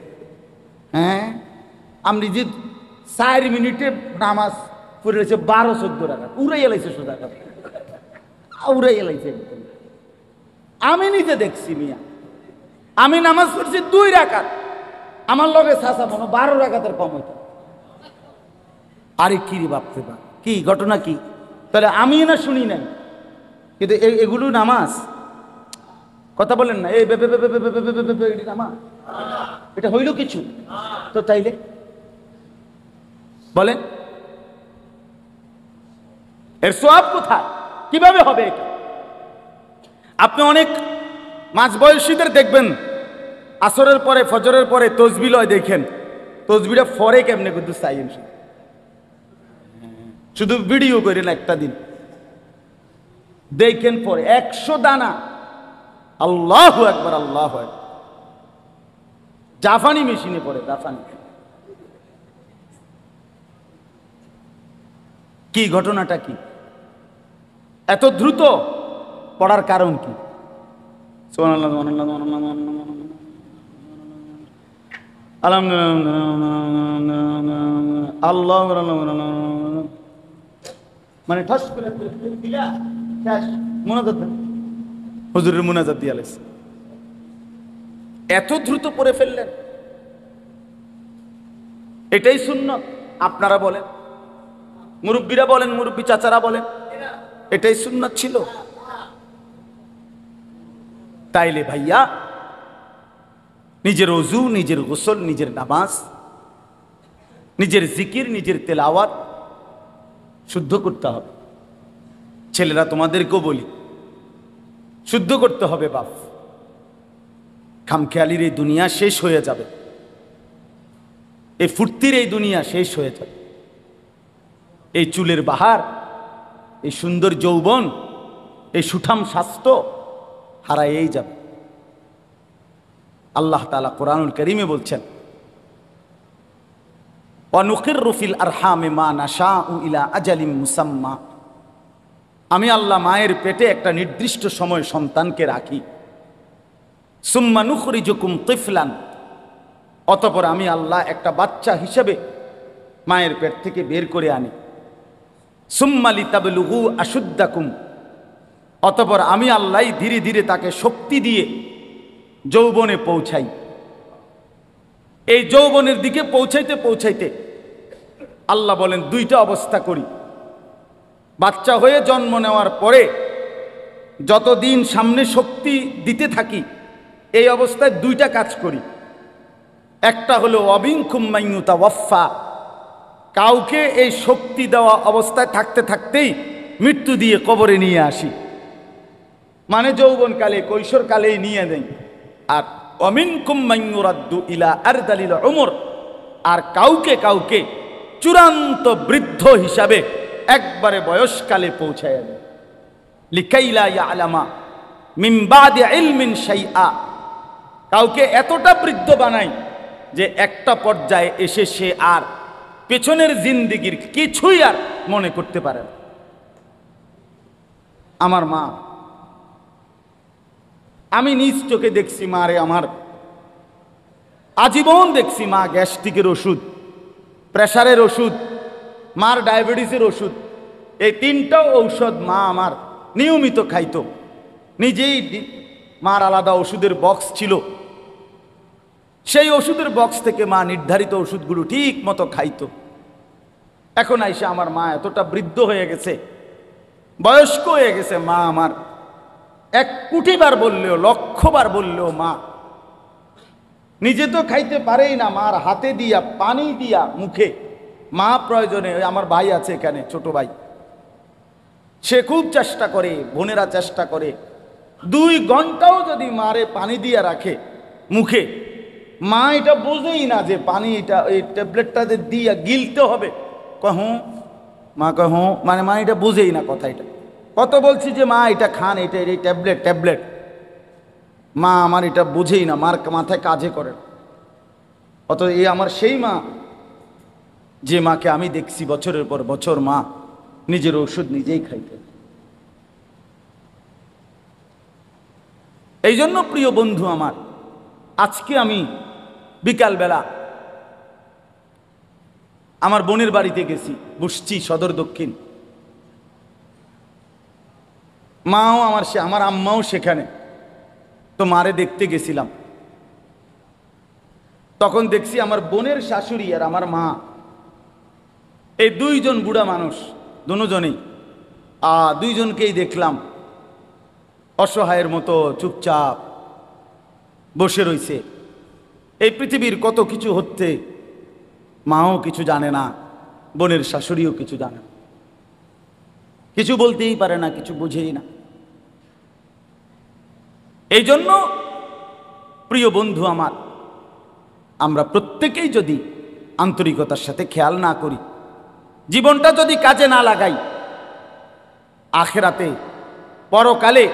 হ্যাঁ আপনি যে চার মিনিটে নামাজ পড়ে রয়েছে বারো চোদ্দ টাকা উড়াই এলাইছে সোজা কথা উড়াই এলাইছে আমি নিজে দেখছি মিয়া আমি নামাজ পড়ছি দুই রাখাত আমার লগে সাসা মনে বারো রাখাতের কম হইত আরে কি রে বাপতে বাপ কি ঘটনা কি তাহলে আমি না শুনি নাই কিন্তু এগুলো নামাজ কথা বলেন না এই নামাজ এটা হইল কিছু তো তাইলে বলেন এর সব কোথায় কিভাবে হবে আপনি অনেক মাঝ বয়সীদের দেখবেন আসরের পরে ফজরের পরে তসবি লয় দেখেন তসবিটা ফরে কেমনে কিন্তু শুধু ভিডিও করেন একটা দিন দেখেন পরে একশো দানা আল্লাহ একবার আল্লাহ হয় জাফানি মেশিনে পড়ে জাফানি কি ঘটনাটা কি এত দ্রুত পড়ার কারণ কি মানে করে হুজুরের মোনাজাত দিয়ে আলাইছে এত দ্রুত পরে ফেললেন এটাই শূন্য আপনারা বলেন মুরব্বীরা বলেন মুরব্বী চাচারা বলেন এটাই শূন্য ছিল তাইলে ভাইয়া নিজের অজু নিজের গোসল নিজের নামাজ নিজের জিকির নিজের তেলাওয়াত শুদ্ধ করতে হবে ছেলেরা তোমাদেরকেও বলি শুদ্ধ করতে হবে বাপ খামখেয়ালির এই দুনিয়া শেষ হয়ে যাবে এই ফুর্তির এই দুনিয়া শেষ হয়ে যাবে এই চুলের বাহার এই সুন্দর যৌবন এই সুঠাম স্বাস্থ্য হারাইয়েই যাবে আল্লাহ তালা কোরআনুল করিমে বলছেন অনুকির রফিল আরহামে মা নাশা ইলা আজালিম মুসাম্মা আমি আল্লাহ মায়ের পেটে একটা নির্দিষ্ট সময় সন্তানকে রাখি সুম্মানুখরি জুকুম তিফলান অতপর আমি আল্লাহ একটা বাচ্চা হিসেবে মায়ের পেট থেকে বের করে আনি সুম্মালি তাবলুহু আশুদ্দাকুম অতপর আমি আল্লাহ ধীরে ধীরে তাকে শক্তি দিয়ে যৌবনে পৌঁছাই এই যৌবনের দিকে পৌঁছাইতে পৌঁছাইতে আল্লাহ বলেন দুইটা অবস্থা করি বাচ্চা হয়ে জন্ম নেওয়ার পরে যতদিন সামনে শক্তি দিতে থাকি এই অবস্থায় দুইটা কাজ করি একটা হলো অবিংকুম্মাইনুতা ওয়ফা কাউকে এই শক্তি দেওয়া অবস্থায় থাকতে থাকতেই মৃত্যু দিয়ে কবরে নিয়ে আসি মানে যৌবনকালে কৈশোরকালেই নিয়ে নেই আর অমিনকুম্মাইনুরাদ্দু ইলা আর দালিল ওমর আর কাউকে কাউকে চূড়ান্ত বৃদ্ধ হিসাবে একবারে বয়সকালে পৌঁছায় লিকাইলা ইয়া আলামা মিমবাদ ইলমিন আ কাউকে এতটা বৃদ্ধ বানাই যে একটা পর্যায়ে এসে সে আর পেছনের জিন্দিগির কিছুই আর মনে করতে পারে না আমার মা আমি নিজ চোখে দেখছি মা রে আমার আজীবন দেখছি মা গ্যাস্ট্রিকের ওষুধ প্রেশারের ওষুধ মার ডায়াবেটিসের ওষুধ এই তিনটা ঔষধ মা আমার নিয়মিত খাইত নিজেই মার আলাদা ওষুধের বক্স ছিল সেই ওষুধের বক্স থেকে মা নির্ধারিত ওষুধগুলো ঠিক মতো খাইত এখন আইসে আমার মা এতটা বৃদ্ধ হয়ে গেছে বয়স্ক হয়ে গেছে মা আমার এক কুটিবার বললেও লক্ষবার বললেও মা নিজে তো খাইতে পারেই না মার হাতে দিয়া পানি দিয়া মুখে মা প্রয়োজনে আমার ভাই আছে এখানে ছোট ভাই সে খুব চেষ্টা করে বোনেরা চেষ্টা করে দুই ঘন্টাও যদি মারে পানি দিয়া রাখে মুখে মা এটা বোঝেই না যে পানি এটা এই ট্যাবলেটটাতে দিয়ে গিলতে হবে কহুঁ মা কহুঁ মানে মা এটা বোঝেই না কথা এটা কত বলছি যে মা এটা খান এটা এই ট্যাবলেট ট্যাবলেট মা আমার এটা বুঝেই না মার মাথায় কাজে করে অত এই আমার সেই মা যে মাকে আমি দেখছি বছরের পর বছর মা নিজের ওষুধ নিজেই খাইতে এই জন্য প্রিয় বন্ধু আমার আজকে আমি বিকালবেলা আমার বোনের বাড়িতে গেছি বসছি সদর দক্ষিণ মাও আমার সে আমার আম্মাও সেখানে তো মারে দেখতে গেছিলাম তখন দেখছি আমার বোনের শাশুড়ি আর আমার মা এই দুইজন বুড়া মানুষ দুজনেই আ দুইজনকেই দেখলাম অসহায়ের মতো চুপচাপ বসে রয়েছে এই পৃথিবীর কত কিছু হচ্ছে মাও কিছু জানে না বোনের শাশুড়িও কিছু জানে না কিছু বলতেই পারে না কিছু বুঝেই না এই জন্য প্রিয় বন্ধু আমার আমরা প্রত্যেকেই যদি আন্তরিকতার সাথে খেয়াল না করি জীবনটা যদি কাজে না লাগাই আখেরাতে পরকালে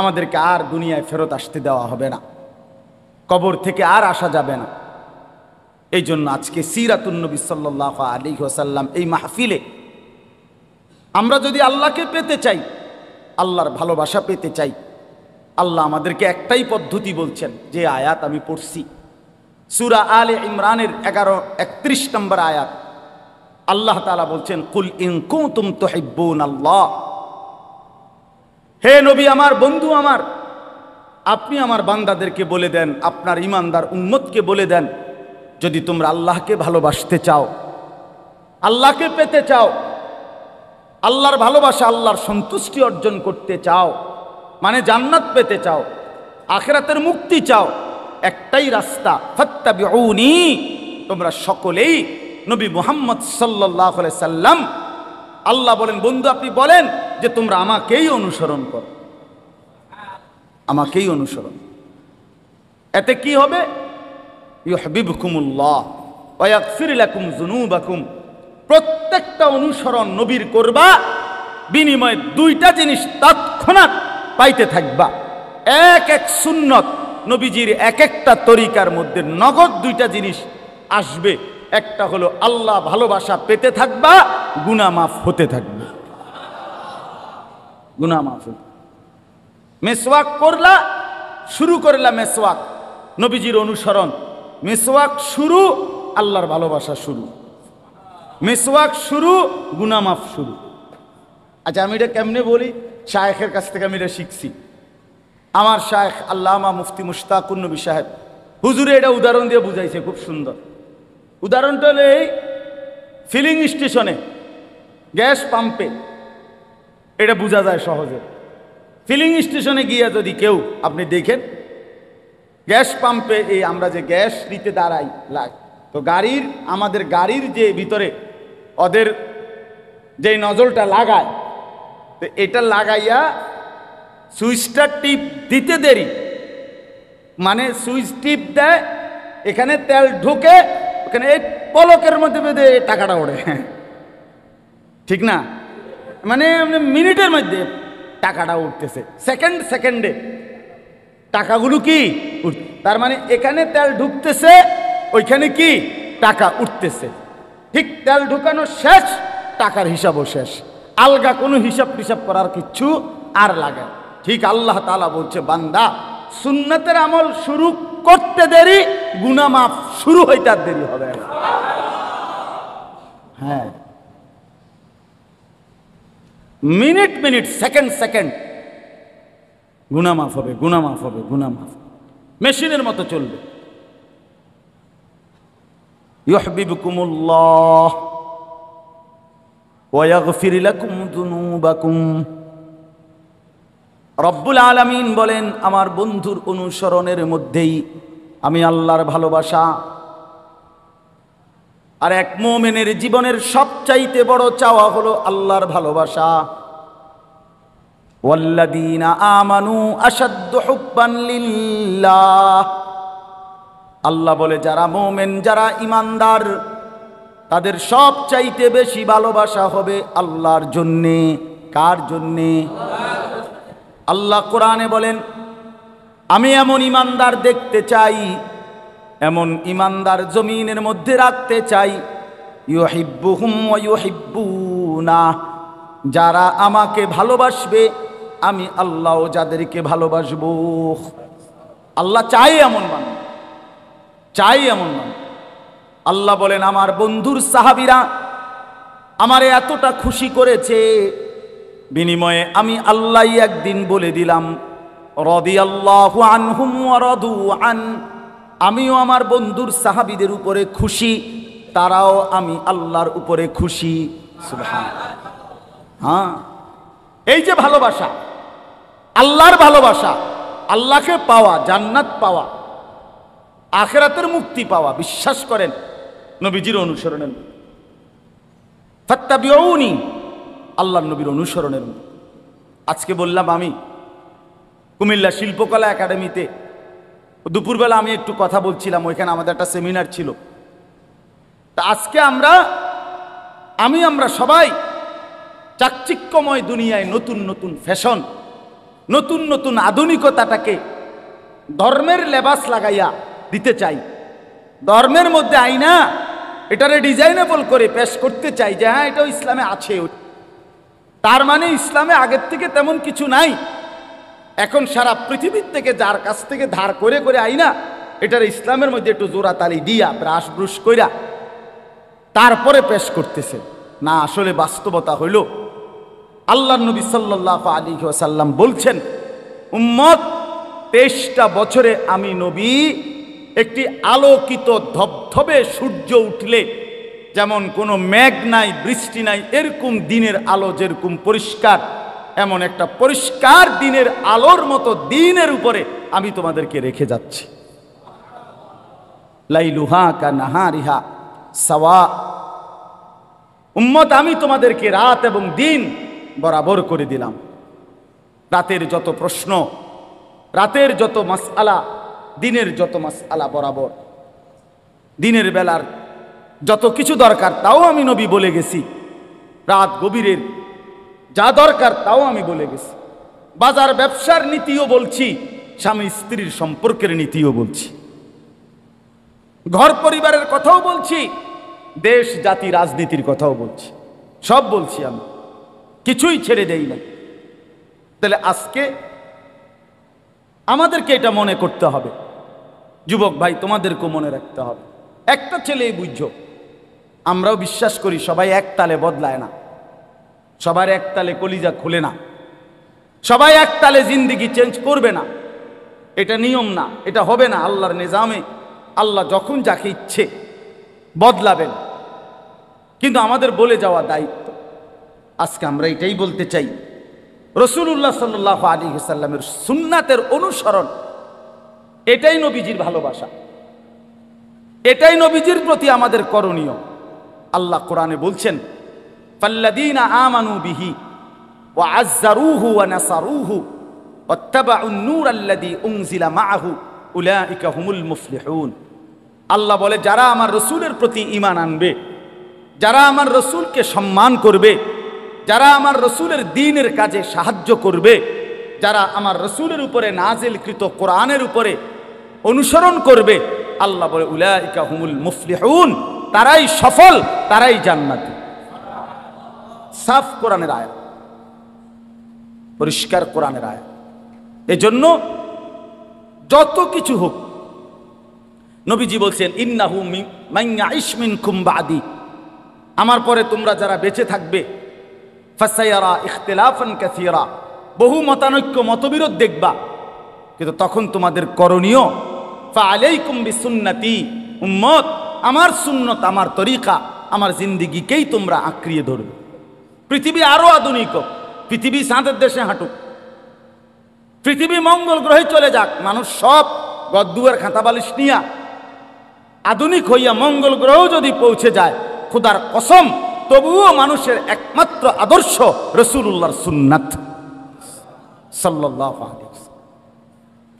আমাদেরকে আর দুনিয়ায় ফেরত আসতে দেওয়া হবে না কবর থেকে আর আসা যাবে না এই জন্য আজকে সিরাতুন্নবী সাল্লাহ আলী হোসাল্লাম এই মাহফিলে আমরা যদি আল্লাহকে পেতে চাই আল্লাহর ভালোবাসা পেতে চাই আল্লাহ আমাদেরকে একটাই পদ্ধতি বলছেন যে আয়াত আমি পড়ছি সুরা আলে ইমরানের এগারো একত্রিশ নম্বর আয়াত আল্লাহ তালা বলছেন কুল ইনকুম তুম তো আল্লাহ হে নবী আমার বন্ধু আমার আপনি আমার বান্দাদেরকে বলে দেন আপনার ইমানদার উম্মতকে বলে দেন যদি তোমরা আল্লাহকে ভালোবাসতে চাও আল্লাহকে পেতে চাও আল্লাহর ভালোবাসা আল্লাহর সন্তুষ্টি অর্জন করতে চাও মানে জান্নাত পেতে চাও আখেরাতের মুক্তি চাও একটাই রাস্তা বিউনি তোমরা সকলেই নবী মোহাম্মদ সাল্লাহ সাল্লাম আল্লাহ বলেন বন্ধু আপনি বলেন যে তোমরা আমাকেই অনুসরণ করো আমাকেই অনুসরণ এতে কি হবে ইহবিবকুমুল্লাহ ওয়াকফিরাকুম বাকুম প্রত্যেকটা অনুসরণ নবীর করবা বিনিময়ে দুইটা জিনিস তৎক্ষণাৎ পাইতে থাকবা এক এক সুন্নত নবীজির এক একটা তরিকার মধ্যে নগদ দুইটা জিনিস আসবে একটা হলো আল্লাহ ভালোবাসা পেতে থাকবা গুনামাফ হতে থাকবে গুনামাফ হতে মেসওয়াক করলা শুরু করলা মেসওয়াক নবীজির অনুসরণ মেসওয়াক শুরু আল্লাহর ভালোবাসা শুরু মেসওয়াক শুরু গুনামাফ শুরু আচ্ছা আমি এটা কেমনে বলি শায়েখের কাছ থেকে আমি এটা শিখছি আমার শায়েখ আল্লামা মুফতি মুশতাকুর নবী সাহেব হুজুরে এটা উদাহরণ দিয়ে বুঝাইছে খুব সুন্দর উদাহরণটা হলো এই ফিলিং স্টেশনে গ্যাস পাম্পে এটা বোঝা যায় সহজে ফিলিং স্টেশনে গিয়ে যদি কেউ আপনি দেখেন গ্যাস পাম্পে এই আমরা যে গ্যাস নিতে দাঁড়াই লাগ তো গাড়ির আমাদের গাড়ির যে ভিতরে ওদের যে নজলটা লাগায় তো এটা লাগাইয়া সুইচটা টিপ দিতে দেরি মানে সুইচ টিপ দেয় এখানে তেল ঢুকে ওখানে এই পলকের মধ্যে বেঁধে টাকাটা ওড়ে ঠিক না মানে মিনিটের মধ্যে টাকাটা উঠতেছে সেকেন্ড সেকেন্ডে টাকাগুলো কি তার মানে এখানে তেল ঢুকতেছে ওইখানে কি টাকা উঠতেছে ঠিক তেল ঢুকানো শেষ টাকার হিসাবও শেষ আলগা কোনো হিসাব টিসাব করার কিচ্ছু আর লাগে ঠিক আল্লাহ তালা বলছে বান্দা সুন্নাতের আমল শুরু করতে দেরি গুনামাফ শুরু হইতে আর দেরি হবে হ্যাঁ মিনিট মিনিট সেকেন্ড সেকেন্ড গুণা হবে গুণা হবে গুণা মেশিনের মতো চলবে রব্বুল আলমিন বলেন আমার বন্ধুর অনুসরণের মধ্যেই আমি আল্লাহর ভালোবাসা আর এক মোমেনের জীবনের সবচাইতে বড় চাওয়া হলো আল্লাহর ভালোবাসা ওয়াল্লাদিনা আমানু আসাদ্য লিল্লাহ আল্লাহ বলে যারা মোমেন যারা ইমানদার তাদের সব চাইতে বেশি ভালোবাসা হবে আল্লাহর জন্যে কার জন্যে আল্লাহ কোরআনে বলেন আমি এমন ইমানদার দেখতে চাই এমন ইমানদার জমিনের মধ্যে রাখতে চাই হুম ইউহিব্বুহুম না যারা আমাকে ভালোবাসবে আমি আল্লাহ যাদেরকে ভালোবাসব আল্লাহ চাই এমন মান চাই এমন মান আল্লাহ বলেন আমার বন্ধুর সাহাবিরা আমারে এতটা খুশি করেছে বিনিময়ে আমি আল্লাহ একদিন বলে দিলাম রদি আল্লাহ আনহুম রদু আন আমিও আমার বন্ধুর সাহাবিদের উপরে খুশি তারাও আমি আল্লাহর উপরে খুশি হ্যাঁ এই যে ভালোবাসা আল্লাহর ভালোবাসা আল্লাহকে পাওয়া জান্নাত পাওয়া আখেরাতের মুক্তি পাওয়া বিশ্বাস করেন নবীজির অনুসরণের বিউনি আল্লাহর নবীর অনুসরণের আজকে বললাম আমি কুমিল্লা শিল্পকলা একাডেমিতে দুপুরবেলা আমি একটু কথা বলছিলাম ওইখানে আমাদের একটা সেমিনার ছিল তা আজকে আমরা আমি আমরা সবাই চাকচিক্যময় দুনিয়ায় নতুন নতুন ফ্যাশন নতুন নতুন আধুনিকতাটাকে ধর্মের লেবাস লাগাইয়া দিতে চাই ধর্মের মধ্যে আইনা এটারে ডিজাইনেবল করে পেশ করতে চাই যে হ্যাঁ এটাও ইসলামে আছে তার মানে ইসলামে আগের থেকে তেমন কিছু নাই এখন সারা পৃথিবীর থেকে যার কাছ থেকে ধার করে করে আইনা এটার ইসলামের মধ্যে একটু তালি দিয়া ব্রাশ ব্রুশ কইরা তারপরে পেশ করতেছে না আসলে বাস্তবতা হইল আল্লাহ নবী সাল্লাহ আলী সাল্লাম বলছেন উম্মত তেইশটা বছরে আমি নবী একটি আলোকিত ধবধবে সূর্য উঠলে যেমন কোনো মেঘ নাই বৃষ্টি নাই এরকম দিনের আলো যেরকম পরিষ্কার এমন একটা পরিষ্কার দিনের আলোর মতো দিনের উপরে আমি তোমাদেরকে রেখে যাচ্ছি লাইলুহা কা নাহা রিহা সাওয়া উম্মত আমি তোমাদেরকে রাত এবং দিন বরাবর করে দিলাম রাতের যত প্রশ্ন রাতের যত মাসআলা দিনের যত মাসআলা বরাবর দিনের বেলার যত কিছু দরকার তাও আমি নবী বলে গেছি রাত গভীরের যা দরকার তাও আমি বলে গেছি বাজার ব্যবসার নীতিও বলছি স্বামী স্ত্রীর সম্পর্কের নীতিও বলছি ঘর পরিবারের কথাও বলছি দেশ জাতি রাজনীতির কথাও বলছি সব বলছি আমি কিছুই ছেড়ে দেই না তাহলে আজকে আমাদেরকে এটা মনে করতে হবে যুবক ভাই তোমাদেরকেও মনে রাখতে হবে একটা ছেলেই বুঝছো আমরাও বিশ্বাস করি সবাই এক তালে বদলায় না সবার একতালে কলিজা খুলে না সবাই একতালে জিন্দিগি চেঞ্জ করবে না এটা নিয়ম না এটা হবে না আল্লাহর নিজামে আল্লাহ যখন যাকে ইচ্ছে বদলাবেন কিন্তু আমাদের বলে যাওয়া দায়িত্ব আজকে আমরা এটাই বলতে চাই রসুল্লাহ সাল্লাহ আলী সাল্লামের সুন্নাতের অনুসরণ এটাই নবীজির ভালোবাসা এটাই নবীজির প্রতি আমাদের করণীয় আল্লাহ কোরআনে বলছেন ফাল্লাদিনা আমানু বিহি ওয়া আজ্জারুহু ওয়া নাসারুহু ওয়াত্তাবাউন নূর আল্লাযী উনজিলা মাআহু উলাইকা হুমুল মুফলিহুন আল্লাহ বলে যারা আমার রসুলের প্রতি ঈমান আনবে যারা আমার রসুলকে সম্মান করবে যারা আমার রসুলের দিনের কাজে সাহায্য করবে যারা আমার রসুলের উপরে নাজেলকৃত কোরআনের উপরে অনুসরণ করবে আল্লাহ বলে উলাইকা হুমুল মুফলিহুন তারাই সফল তারাই জান্নাতি সাফ কোরআনের আয়াত পরিষ্কার কোরআনের আয়াত এজন্য যত কিছু হোক নবীজি বলছেন ইন্নাহু মাইয়া ইসমিন খুম্বাদি আমার পরে তোমরা যারা বেঁচে থাকবে ফাসাইয়ারা ইখতলাফান কাসিরা বহু মতানৈক্য মতবিরোধ দেখবা কিন্তু তখন তোমাদের করণীয় ফা আলাইকুম বিসুন্নতি উম্মত আমার সুন্নত আমার তরিকা আমার জিন্দিগিকেই তোমরা আঁকড়িয়ে ধরবে পৃথিবী আরও আধুনিক হোক পৃথিবী সাঁতের দেশে হাঁটুক পৃথিবী মঙ্গল গ্রহে চলে যাক মানুষ সব গদ্দুয়ের খাতা বালিশ নিয়া আধুনিক হইয়া মঙ্গল গ্রহ যদি পৌঁছে যায় খুদার কসম তবুও মানুষের একমাত্র আদর্শ রসুল্লাহর সুন্নাত সাল্লাহ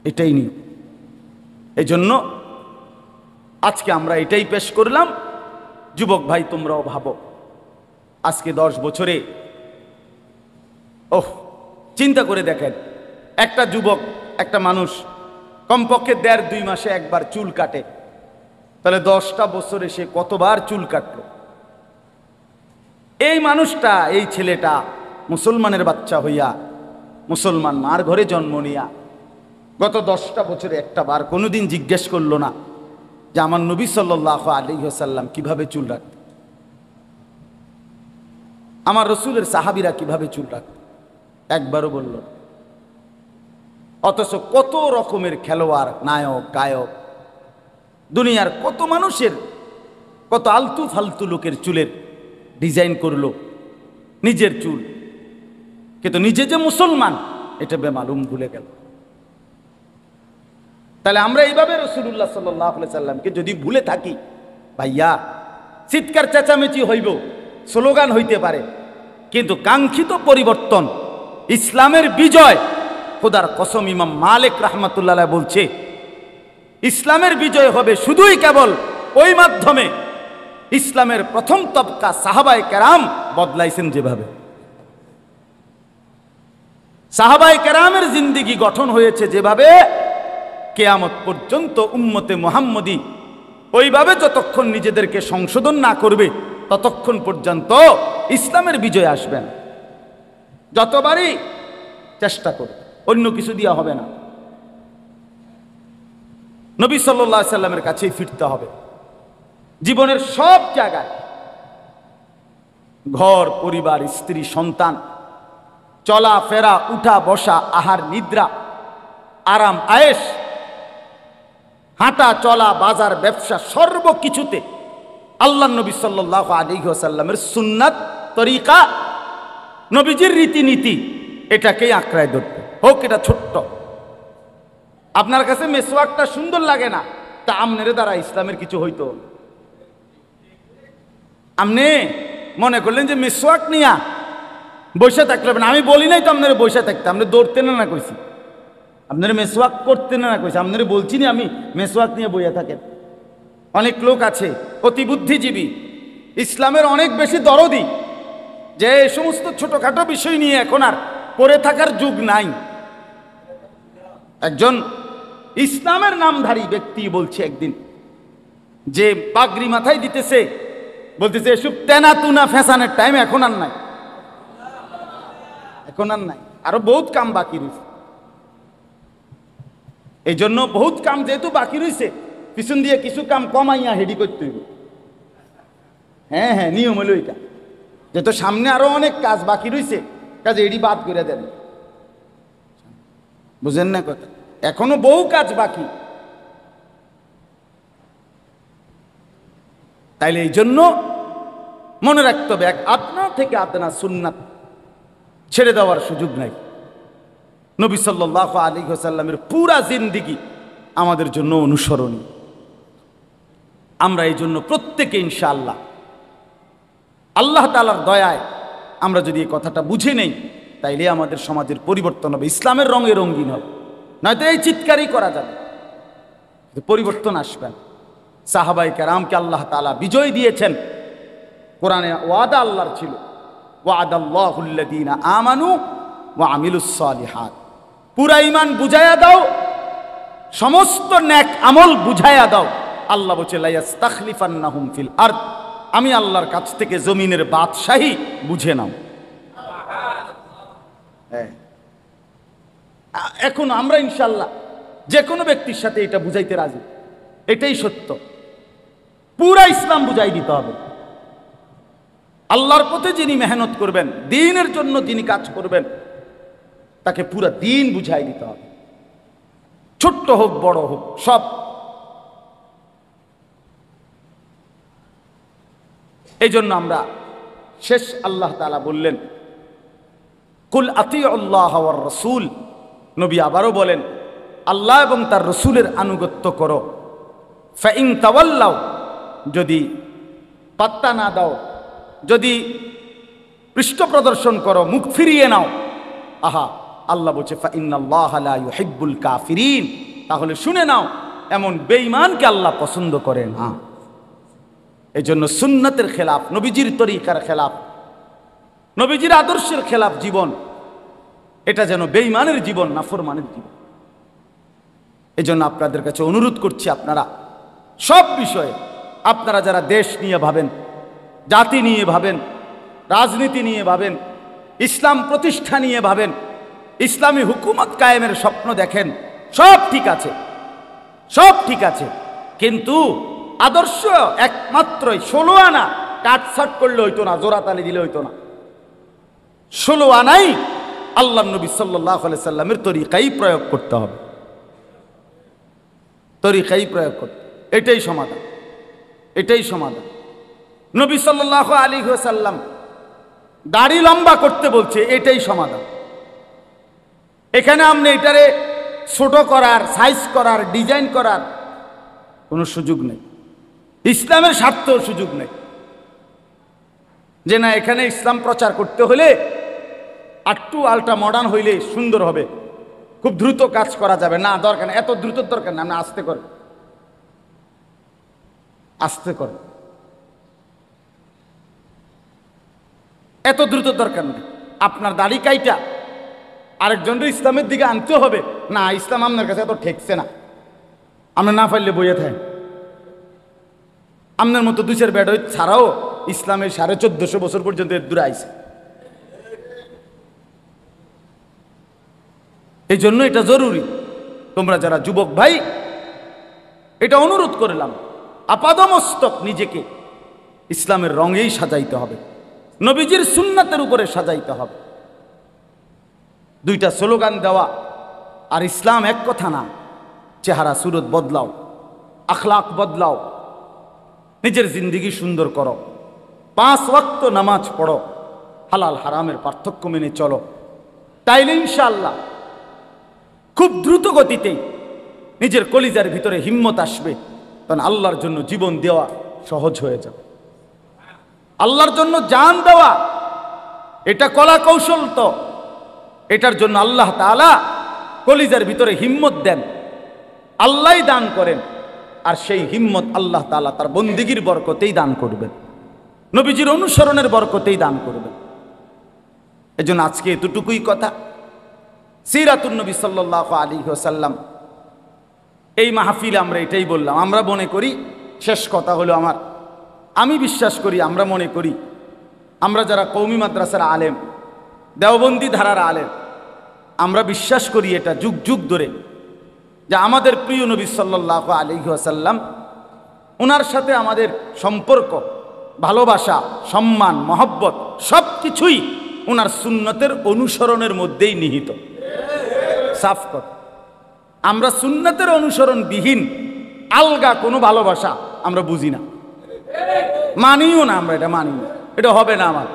এটাই নিয়ম এই জন্য আজকে আমরা এটাই পেশ করলাম যুবক ভাই তোমরাও ভাবো আজকে দশ বছরে ওহ চিন্তা করে দেখেন একটা যুবক একটা মানুষ কমপক্ষে দেড় দুই মাসে একবার চুল কাটে তাহলে দশটা বছরে সে কতবার চুল কাটল এই মানুষটা এই ছেলেটা মুসলমানের বাচ্চা হইয়া মুসলমান মার ঘরে জন্ম নিয়া গত দশটা বছরে একটা বার কোনোদিন জিজ্ঞেস করলো না যে আমার নবী সাল্লাহ আলী সাল্লাম চুল রাখতেন আমার রসুলের সাহাবিরা কিভাবে চুল রাখত একবারও বলল অথচ কত রকমের খেলোয়াড় নায়ক গায়ক দুনিয়ার কত মানুষের কত আলতু ফালতু লোকের চুলের ডিজাইন করলো নিজের চুল কিন্তু নিজে যে মুসলমান এটা বেমালুম ভুলে গেল তাহলে আমরা এইভাবে রসুল্লাহ সাল্লাহ সাল্লামকে যদি ভুলে থাকি ভাইয়া চিৎকার চেঁচামেচি হইব স্লোগান হইতে পারে কিন্তু কাঙ্ক্ষিত পরিবর্তন ইসলামের বিজয় খোদার কসম ইমাম মালিক রহমতুল্লাহ বলছে ইসলামের বিজয় হবে শুধুই কেবল ওই মাধ্যমে ইসলামের প্রথম তবকা সাহাবায় কেরাম বদলাইছেন যেভাবে সাহাবায় কেরামের জিন্দিগি গঠন হয়েছে যেভাবে কেয়ামত পর্যন্ত উম্মতে মোহাম্মদী ওইভাবে যতক্ষণ নিজেদেরকে সংশোধন না করবে ততক্ষণ পর্যন্ত ইসলামের বিজয় আসবে না যতবারই চেষ্টা করবে অন্য কিছু দিয়া হবে না নবী সাল্লা সাল্লামের কাছেই ফিরতে হবে জীবনের সব জায়গায় ঘর পরিবার স্ত্রী সন্তান চলা ফেরা উঠা বসা আহার নিদ্রা আরাম আয়েস হাঁটা চলা বাজার ব্যবসা সর্বকিছুতে আল্লাহ নবী সাল্লাহ আলিহাসাল্লামের সুন্নাত তরিকা নবীজির রীতিনীতি এটাকেই আঁকড়ায় ধরতে হোক এটা ছোট্ট আপনার কাছে মেসওয়াকটা সুন্দর লাগে না তা আমনের দ্বারা ইসলামের কিছু হইতো আপনি মনে করলেন যে মেসোয়াক নিয়া বৈশা থাকতে হবে আমি বলি নাই তো আপনার বৈশা থাকতে আপনি দৌড়তেন না না কইছি আপনার মেসোয়াক করতেন না না কইছি আপনার বলছি না আমি মেসোয়াক নিয়ে বইয়া থাকেন অনেক লোক আছে অতি বুদ্ধিজীবী ইসলামের অনেক বেশি দরদি যে এ সমস্ত ছোটোখাটো বিষয় নিয়ে এখন আর পড়ে থাকার যুগ নাই একজন ইসলামের নামধারী ব্যক্তি বলছে একদিন যে পাগড়ি মাথায় দিতেছে বলতেছে এসব তেনা তুনা ফ্যাশানের টাইম এখন আর নাই এখন আর নাই আরো বহুত কাম বাকি রয়েছে এই জন্য বহুত কাম যেহেতু বাকি রয়েছে পিছন দিয়ে কিছু কাম কমাইয়া হেডি করতে হইব হ্যাঁ হ্যাঁ নিয়ম হলো এটা যে তো সামনে আরো অনেক কাজ বাকি রয়েছে কাজ এডি বাদ করে দেন বুঝেন না কথা এখনো বহু কাজ বাকি তাইলে এই জন্য মনে রাখতে হবে এক আপনা থেকে আদনা সুন্নাত ছেড়ে দেওয়ার সুযোগ নাই নবী সাল্লাহ আলী হোসাল্লামের পুরা জিন্দিগি আমাদের জন্য অনুসরণীয় আমরা এই জন্য প্রত্যেকে ইনশাআল্লাহ আল্লাহ তালার দয়ায় আমরা যদি এই কথাটা বুঝে নেই তাইলে আমাদের সমাজের পরিবর্তন হবে ইসলামের রঙে রঙিন হবে নয়তো এই চিৎকারই করা যাবে পরিবর্তন আসবে না সাহাবাই কারামকে আল্লাহ তালা বিজয় দিয়েছেন কোরআনে ওয়াদা আল্লাহর ছিল আমানু পুরা ইমান বুঝাইয়া দাও সমস্ত ন্যাক আমল বুঝাইয়া দাও আল্লাহ বলছে লাইয়াস্তাখলিফান্নাহুম ফিল আর আমি আল্লাহর কাছ থেকে জমিনের বাদশাহী বুঝে নাও হ্যাঁ। এখন আমরা ইনশাল্লাহ যে কোনো ব্যক্তির সাথে এটা বুঝাইতে রাজি এটাই সত্য পুরা ইসলাম বুঝাই দিতে হবে আল্লাহর পথে যিনি মেহনত করবেন দিনের জন্য যিনি কাজ করবেন তাকে পুরা দিন বুঝাই দিতে হবে ছোট্ট হোক বড় হোক সব এই জন্য আমরা শেষ আল্লাহ তালা বললেন কুল আতি আল্লাহ রসুল নবী আবারও বলেন আল্লাহ এবং তার রসুলের আনুগত্য করো ফ্যাং তাওয়াল্লাও যদি পাত্তা না দাও যদি পৃষ্ঠ প্রদর্শন করো মুখ ফিরিয়ে নাও আহা আল্লাহ বলছে ফাইনাল্লাহিবুল কাফিরিন তাহলে শুনে নাও এমন বেঈমানকে আল্লাহ পছন্দ করে না এই জন্য সুন্নতের খেলাফ নবীজির তরিকার খেলাফ নবীজির আদর্শের খেলাফ জীবন এটা যেন বেইমানের জীবন না ফরমানের জীবন জন্য আপনাদের কাছে অনুরোধ করছি আপনারা সব বিষয়ে আপনারা যারা দেশ নিয়ে ভাবেন জাতি নিয়ে ভাবেন রাজনীতি নিয়ে ভাবেন ইসলাম প্রতিষ্ঠা নিয়ে ভাবেন ইসলামী হুকুমত কায়েমের স্বপ্ন দেখেন সব ঠিক আছে সব ঠিক আছে কিন্তু আদর্শ একমাত্রই ষোলো আনা কাটছাট করলে হইতো না জোরাতালি দিলে হইতো না ষোলো আনাই আল্লাহ নবী সাল্লাহ সাল্লামের তরিকাই প্রয়োগ করতে হবে তরিকাই প্রয়োগ করতে এটাই সমাধান এটাই সমাধান নবী সাল্লাহ আলী সাল্লাম দাড়ি লম্বা করতে বলছে এটাই সমাধান এখানে আপনি এটারে ছোট করার সাইজ করার ডিজাইন করার কোনো সুযোগ নেই ইসলামের স্বার্থ সুযোগ নেই যে না এখানে ইসলাম প্রচার করতে হলে আটটু আলটা মডার্ন হইলে সুন্দর হবে খুব দ্রুত কাজ করা যাবে না দরকার না এত দ্রুত দরকার না আমরা আস্তে করে আস্তে করে এত দ্রুত দরকার নেই আপনার দাড়ি কাইটা আরেকজনকে ইসলামের দিকে আনতে হবে না ইসলাম আপনার কাছে এত ঠেকছে না আমরা না পারলে বইয়ে থাকি আপনার মতো দুই চার হইত ছাড়াও ইসলামের সাড়ে চোদ্দশো বছর পর্যন্ত এর দূরে আইসে এই জন্য এটা জরুরি তোমরা যারা যুবক ভাই এটা অনুরোধ করলাম আপাদমস্তক নিজেকে ইসলামের রঙেই সাজাইতে হবে নবীজির সুন্নাতের উপরে সাজাইতে হবে দুইটা স্লোগান দেওয়া আর ইসলাম এক কথা না চেহারা সুরত বদলাও আখলাক বদলাও নিজের জিন্দিগি সুন্দর করো পাঁচ ওয়াক্ত নামাজ পড়ো হালাল হারামের পার্থক্য মেনে চলো তাইলে ইনশাল্লাহ খুব দ্রুত গতিতে নিজের কলিজার ভিতরে হিম্মত আসবে কারণ আল্লাহর জন্য জীবন দেওয়া সহজ হয়ে যাবে আল্লাহর জন্য জান দেওয়া এটা কলা কৌশল তো এটার জন্য আল্লাহ তালা কলিজার ভিতরে হিম্মত দেন আল্লাহ দান করেন আর সেই হিম্মত আল্লাহ তালা তার বন্দিগির বরকতেই দান করবেন নবীজির অনুসরণের বরকতেই দান করবেন জন্য আজকে এতটুকুই কথা সিরাতুল নবী সাল্লাহ আলী ওসাল্লাম এই মাহফিলে আমরা এটাই বললাম আমরা মনে করি শেষ কথা হলো আমার আমি বিশ্বাস করি আমরা মনে করি আমরা যারা কৌমি মাদ্রাসার আলেম দেওবন্দি ধারার আলেম আমরা বিশ্বাস করি এটা যুগ যুগ ধরে যে আমাদের প্রিয় নবী সাল্লাহ আলিহাসাল্লাম ওনার সাথে আমাদের সম্পর্ক ভালোবাসা সম্মান মহব্বত সব কিছুই ওনার সুন্নতের অনুসরণের মধ্যেই নিহিত সাফ কর আমরা সুন্নতের অনুসরণবিহীন আলগা কোনো ভালোবাসা আমরা বুঝি না মানিও না আমরা এটা মানি না এটা হবে না আমার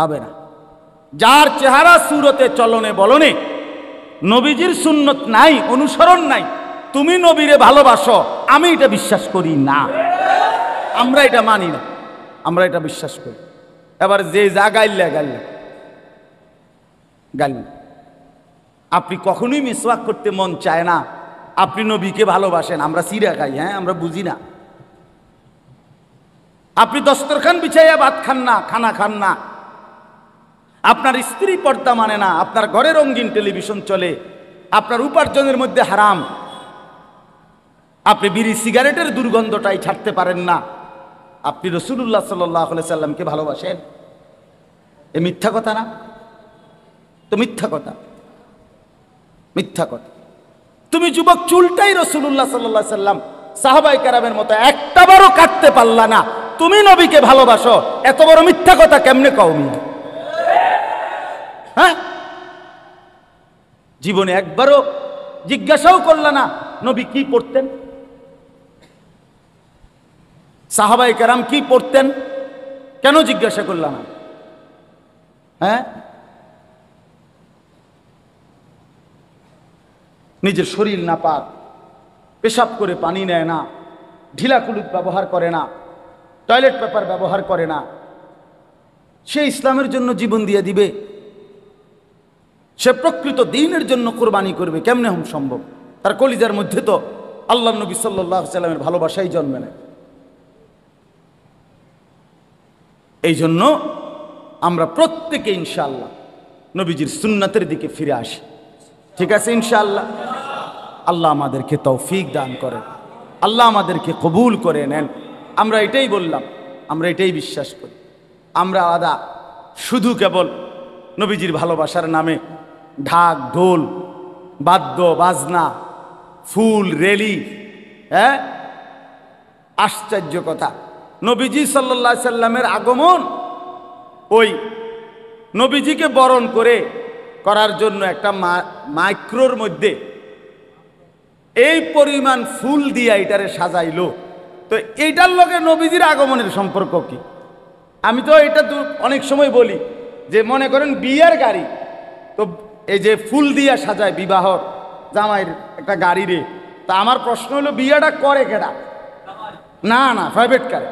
হবে না যার চেহারা সুরতে চলনে বলনে নবীজির সুন্নত নাই অনুসরণ নাই তুমি নবীরে ভালোবাসো আমি এটা বিশ্বাস করি না আমরা এটা মানি না আমরা এটা বিশ্বাস করি এবার যে যা গাইলে গাইলে গাইল আপনি কখনোই মিসওয়াক করতে মন চায় না আপনি নবীকে ভালোবাসেন আমরা সিরা খাই হ্যাঁ আমরা বুঝি না আপনি দস্তরখান বিছাইয়া ভাত খান না খানা খান না আপনার স্ত্রী পর্দা মানে না আপনার ঘরে রঙিন টেলিভিশন চলে আপনার উপার্জনের মধ্যে হারাম আপনি বিড়ি সিগারেটের দুর্গন্ধটাই ছাড়তে পারেন না আপনি রসুল্লাহ সাল্লি সাল্লামকে ভালোবাসেন এ মিথ্যা কথা না তো মিথ্যা কথা মিথ্যা কথা তুমি যুবক চুলটাই রসুল্লাহ সাল্লাহ সাল্লাম সাহাবাই কারামের মতো একটাবারও কাটতে পারলা না তুমি নবীকে ভালোবাসো এত বড় মিথ্যা কথা কেমনে কওমি হ্যাঁ জীবনে একবারও জিজ্ঞাসাও করল না নবী কি পড়তেন সাহাবাই কারাম কি পড়তেন কেন জিজ্ঞাসা করলাম না হ্যাঁ নিজের শরীর না পাক পেশাব করে পানি নেয় না ঢিলা কুলুত ব্যবহার করে না টয়লেট পেপার ব্যবহার করে না সে ইসলামের জন্য জীবন দিয়ে দিবে সে প্রকৃত দিনের জন্য কোরবানি করবে কেমনে হম সম্ভব তার কলিজার মধ্যে তো আল্লাহ নবী সাল্লাহ সাল্লামের ভালোবাসাই জন্মে নেয় এই জন্য আমরা প্রত্যেকে ইনশাআল্লাহ নবীজির সুন্নাতের দিকে ফিরে আসি ঠিক আছে ইনশাআল্লাহ আল্লাহ আমাদেরকে তৌফিক দান করেন আল্লাহ আমাদেরকে কবুল করে নেন আমরা এটাই বললাম আমরা এটাই বিশ্বাস করি আমরা আদা শুধু কেবল নবীজির ভালোবাসার নামে ঢাক ঢোল বাদ্য বাজনা ফুল রেলি হ্যাঁ আশ্চর্য কথা নবীজি সাল্লা সাল্লামের আগমন ওই নবীজিকে বরণ করে করার জন্য একটা মাইক্রোর মধ্যে এই পরিমাণ ফুল দিয়ে এটারে সাজাইল তো এইটার লগে নবীজির আগমনের সম্পর্ক কি আমি তো এটা অনেক সময় বলি যে মনে করেন বিয়ার গাড়ি তো এই যে ফুল দিয়া সাজায় বিবাহ জামাইয়ের একটা গাড়ি রে তা আমার প্রশ্ন হলো বিয়েটা করে কেডা না না প্রাইভেট কারে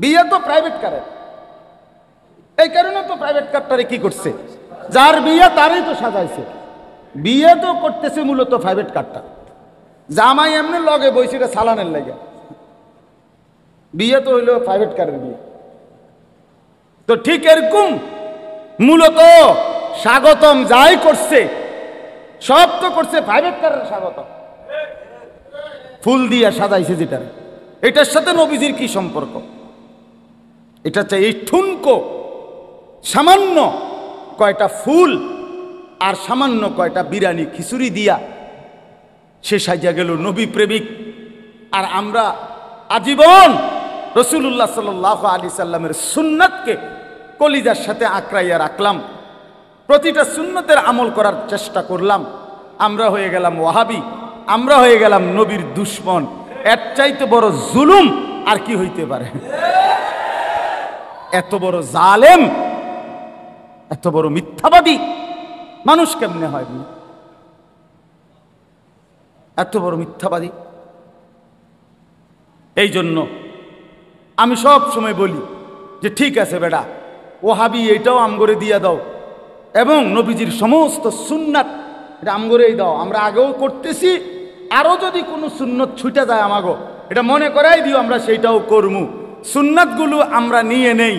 বিয়ে তো প্রাইভেট কারে এই কারণে তো প্রাইভেট কারটারে কি করছে যার বিয়ে তারই তো সাজাইছে বিয়ে তো করতেছে মূলত প্রাইভেট কারটা জামাই এমনি লগে বইছে রে সালানের লেগে বিয়ে তো হইলো প্রাইভেট কারের বিয়ে তো ঠিক এরকম মূলত স্বাগতম যাই করছে সব তো করছে প্রাইভেট কারের স্বাগতম ফুল দিয়া সাজাইছে যেটার এটার সাথে নবীজির কি সম্পর্ক এটা চাই এই ঠুনকো সামান্য কয়টা ফুল আর সামান্য কয়টা বিরানি খিচুড়ি দিয়া সে সাজিয়া গেল নবী প্রেমিক আর আমরা আজীবন রসুল্লাহ সাল আলি সাল্লামের সুন্নাতকে কলিজার সাথে আঁকড়াইয়া রাখলাম প্রতিটা সুন্নতের আমল করার চেষ্টা করলাম আমরা হয়ে গেলাম ওয়াহাবি আমরা হয়ে গেলাম নবীর দুশ্মন এর চাইতে বড় জুলুম আর কি হইতে পারে এত বড় জালেম এত বড় মিথ্যাবাদী মানুষ কেমনে হয় এত বড় মিথ্যাবাদী এই জন্য আমি সব সময় বলি যে ঠিক আছে বেটা ওহাবি এটাও আমগরে দিয়া দাও এবং নবীজির সমস্ত সুন্নাত এটা আমগরেই দাও আমরা আগেও করতেছি আরও যদি কোনো সুন্নত ছুটে যায় আমাগো এটা মনে করাই দিও আমরা সেইটাও করমু সুন্নাতগুলো আমরা নিয়ে নেই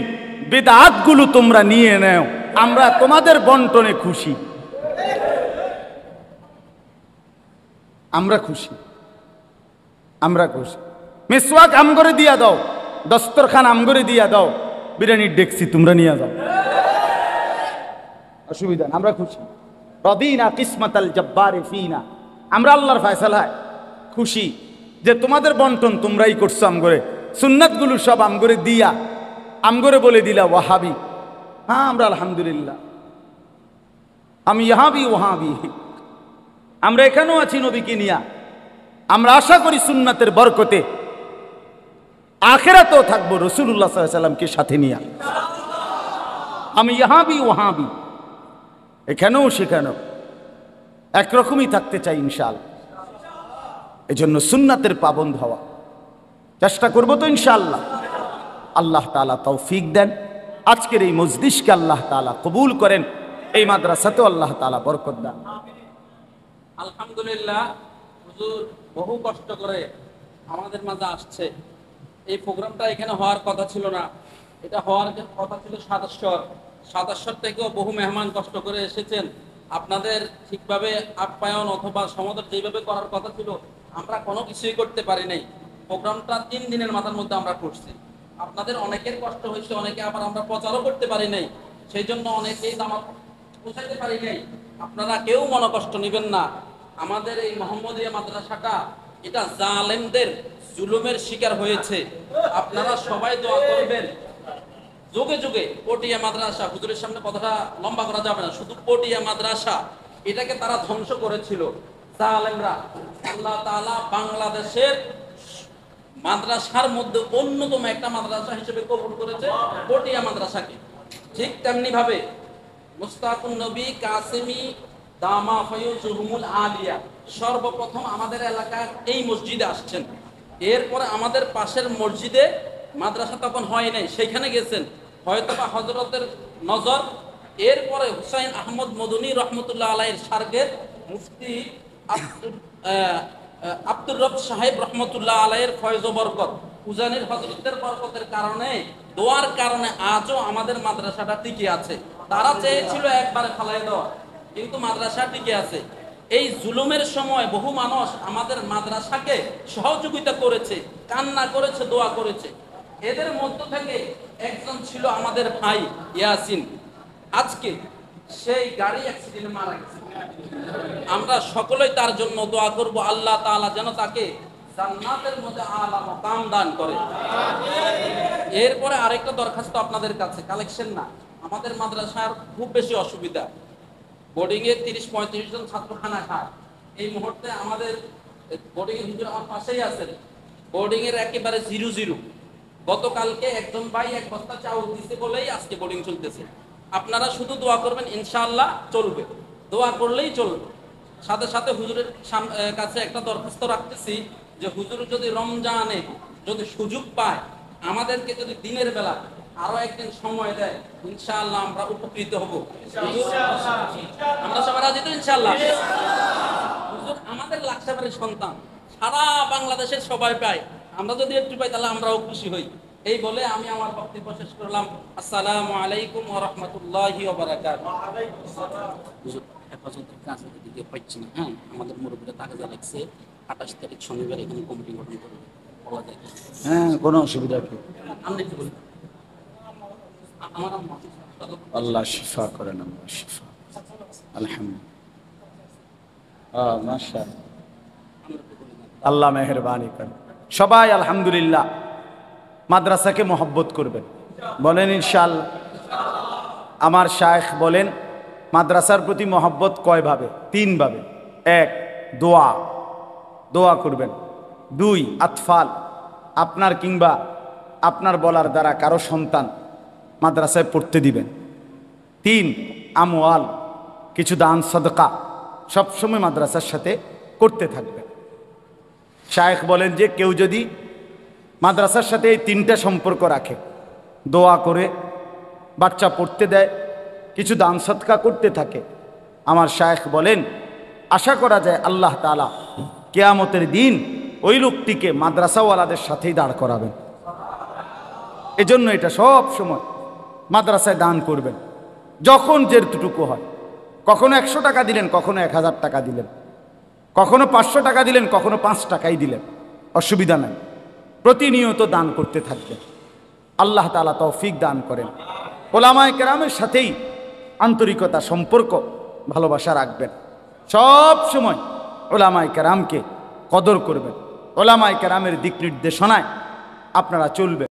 বেদাতগুলো তোমরা নিয়ে নেও আমরা তোমাদের বন্টনে খুশি আমরা খুশি আমরা খুশি মেসওয়াক আমগরে দিয়া দাও দস্তরখান আমগরে দিয়া দাও বিরিয়ানির ডেকসি তোমরা নিয়ে যাও অসুবিধা আমরা খুশি রদিনা কিসমত জব্বারে ফিনা আমরা আল্লাহর ফায়সালায় খুশি যে তোমাদের বন্টন তোমরাই করছো আমগরে সুন্নাতগুলো সব আমগরে দিয়া আমগরে বলে দিলা ওয়াহাবি হ্যাঁ আমরা আলহামদুলিল্লাহ আমি ইহাবি ওহাবি আমরা এখানেও আছি নবীকে নিয়া আমরা আশা করি সুন্নাতের বরকতে আখেরাতেও থাকবো রসুল্লাহ সাল্লামকে সাথে নিয়া আমি ইহাবি ওহাবি এখানেও সেখানেও একরকমই থাকতে চাই ইনশাল জন্য সুন্নাতের পাবন হওয়া চেষ্টা করবো তো ইনশাল্লাহ আল্লাহ তালা তৌফিক দেন আজকের এই মজদিসকে আল্লাহ তালা কবুল করেন এই মাদ্রাসাতেও আল্লাহ তালা বরকত দেন আলহামদুলিল্লাহ হুজুর বহু কষ্ট করে আমাদের মাঝে আসছে এই প্রোগ্রামটা এখানে হওয়ার কথা ছিল না এটা হওয়ার কথা ছিল সাদস্য সাতাশ্বর থেকেও বহু মেহমান কষ্ট করে এসেছেন আপনাদের ঠিকভাবে আপ্যায়ন অথবা সমাদর যেভাবে করার কথা ছিল আমরা কোনো কিছুই করতে পারি নাই প্রোগ্রামটা তিন দিনের মাথার মধ্যে আমরা করছি আপনাদের অনেকের কষ্ট হয়েছে অনেকে আবার আমরা প্রচারও করতে পারি নাই সেই জন্য অনেকেই আমার পৌঁছাইতে পারি নাই আপনারা কেউ কষ্ট নেবেন না আমাদের এই মোহাম্মদীয় মাদ্রাসাটা এটা জালেমদের জুলুমের শিকার হয়েছে আপনারা সবাই দোয়া করবেন যুগে যুগে পটিয়া মাদ্রাসা হুজুরের সামনে কথাটা লম্বা করা যাবে না শুধু পটিয়া মাদ্রাসা এটাকে তারা ধ্বংস করেছিল আলেমরা তালা বাংলাদেশের মাদ্রাসার মধ্যে অন্যতম একটা মাদ্রাসা হিসেবে কবুল করেছে পটিয়া মাদ্রাসাকে ঠিক তেমনি ভাবে মুস্তাকুন নবী কাসেমি দামা ফয়ুজুহমুল আলিয়া সর্বপ্রথম আমাদের এলাকার এই মসজিদে আসছেন এরপরে আমাদের পাশের মসজিদে মাদ্রাসা তখন হয় নাই সেখানে গেছেন হয়তো বা হজরতের নজর এরপরে হুসাইন আহমদ মদনী রহমতুল্লাহ আলাইয়ের সার্গের মুফতি আব্দুর রব সাহেব রহমতুল্লাহ আলাইয়ের ফয়জ বরকত উজানের হজরতের বরকতের কারণে দোয়ার কারণে আজও আমাদের মাদ্রাসাটা টিকে আছে তারা চেয়েছিল একবারে ফালাই দেওয়া কিন্তু মাদ্রাসা টিকে আছে এই জুলুমের সময় বহু মানুষ আমাদের মাদ্রাসাকে সহযোগিতা করেছে কান্না করেছে দোয়া করেছে এদের মধ্য থেকে একজন ছিল আমাদের ভাই ইয়াসিন আজকে সেই গাড়ি অ্যাক্সিডেন্টে মারা গেছে আমরা সকলেই তার জন্য দোয়া করব আল্লাহ তাআলা যেন তাকে জান্নাতের মধ্যে আলা মাকাম দান করে এরপরে আরেকটা দরখাস্ত আপনাদের কাছে কালেকশন না আমাদের মাদ্রাসার খুব বেশি অসুবিধা বোর্ডিং এর তিরিশ পঁয়ত্রিশ জন ছাত্র খানা খায় এই মুহূর্তে আমাদের বোর্ডিং এর হুজুর আমার পাশেই আছেন বোর্ডিং এর একেবারে জিরো জিরো গতকালকে একজন ভাই এক বস্তা চাউল দিছে বলেই আজকে বোর্ডিং চলতেছে আপনারা শুধু দোয়া করবেন ইনশাআল্লাহ চলবে দোয়া করলেই চলবে সাথে সাথে হুজুরের কাছে একটা দরখাস্ত রাখতেছি যে হুজুর যদি রমজানে যদি সুযোগ পায় আমাদেরকে যদি দিনের বেলা আরো একদিন সময় দেয় ইনশাআল্লাহ আমরা উপকৃত হব আমরা সবাই রাজি তো ইনশাআল্লাহ হুজুর আমাদের লাকসাবারের সন্তান সারা বাংলাদেশের সবাই পায় আমরা যদি একটু পাই তাহলে আমরাও খুশি হই এই বলে আমি আমার বক্তব্য শেষ করলাম আসসালামু আলাইকুম ওয়া রাহমাতুল্লাহি ওয়া বারাকাতুহু হেফাজতের কাছে দিকে পাচ্ছি না হ্যাঁ আমাদের মুরব্বীরা তাগাদা লাগছে 28 তারিখ শনিবার এখানে কমিটি গঠন করবে হ্যাঁ কোন অসুবিধা কি আল্লাহ শিফা করেন আল্লাহ শিফা আলহামদুলিল্লাহ মাশাআল্লাহ আল্লাহ মেহরবানি করেন সবাই আলহামদুলিল্লাহ মাদ্রাসাকে মহব্বত করবেন বলেন ইনশাল আমার শায়েখ বলেন মাদ্রাসার প্রতি মহব্বত কয়ভাবে তিনভাবে এক দোয়া দোয়া করবেন দুই আতফাল আপনার কিংবা আপনার বলার দ্বারা কারো সন্তান মাদ্রাসায় পড়তে দিবেন তিন আমওয়াল কিছু দান সদকা সবসময় মাদ্রাসার সাথে করতে থাকবেন শায়েখ বলেন যে কেউ যদি মাদ্রাসার সাথে এই তিনটা সম্পর্ক রাখে দোয়া করে বাচ্চা পড়তে দেয় কিছু দান সৎকা করতে থাকে আমার শায়েখ বলেন আশা করা যায় আল্লাহ তালা কেয়ামতের দিন ওই লোকটিকে মাদ্রাসাওয়ালাদের সাথেই দাঁড় করাবেন এজন্য এটা সব সময় মাদ্রাসায় দান করবেন যখন যেটুকু হয় কখনো একশো টাকা দিলেন কখনো এক হাজার টাকা দিলেন কখনো পাঁচশো টাকা দিলেন কখনো পাঁচ টাকাই দিলেন অসুবিধা নেই প্রতিনিয়ত দান করতে থাকবেন আল্লাহ তালা তৌফিক দান করেন ওলামায় কেরামের সাথেই আন্তরিকতা সম্পর্ক ভালোবাসা রাখবেন সব সময় ওলামায় কেরামকে কদর করবেন ওলামায় কেরামের দিক নির্দেশনায় আপনারা চলবেন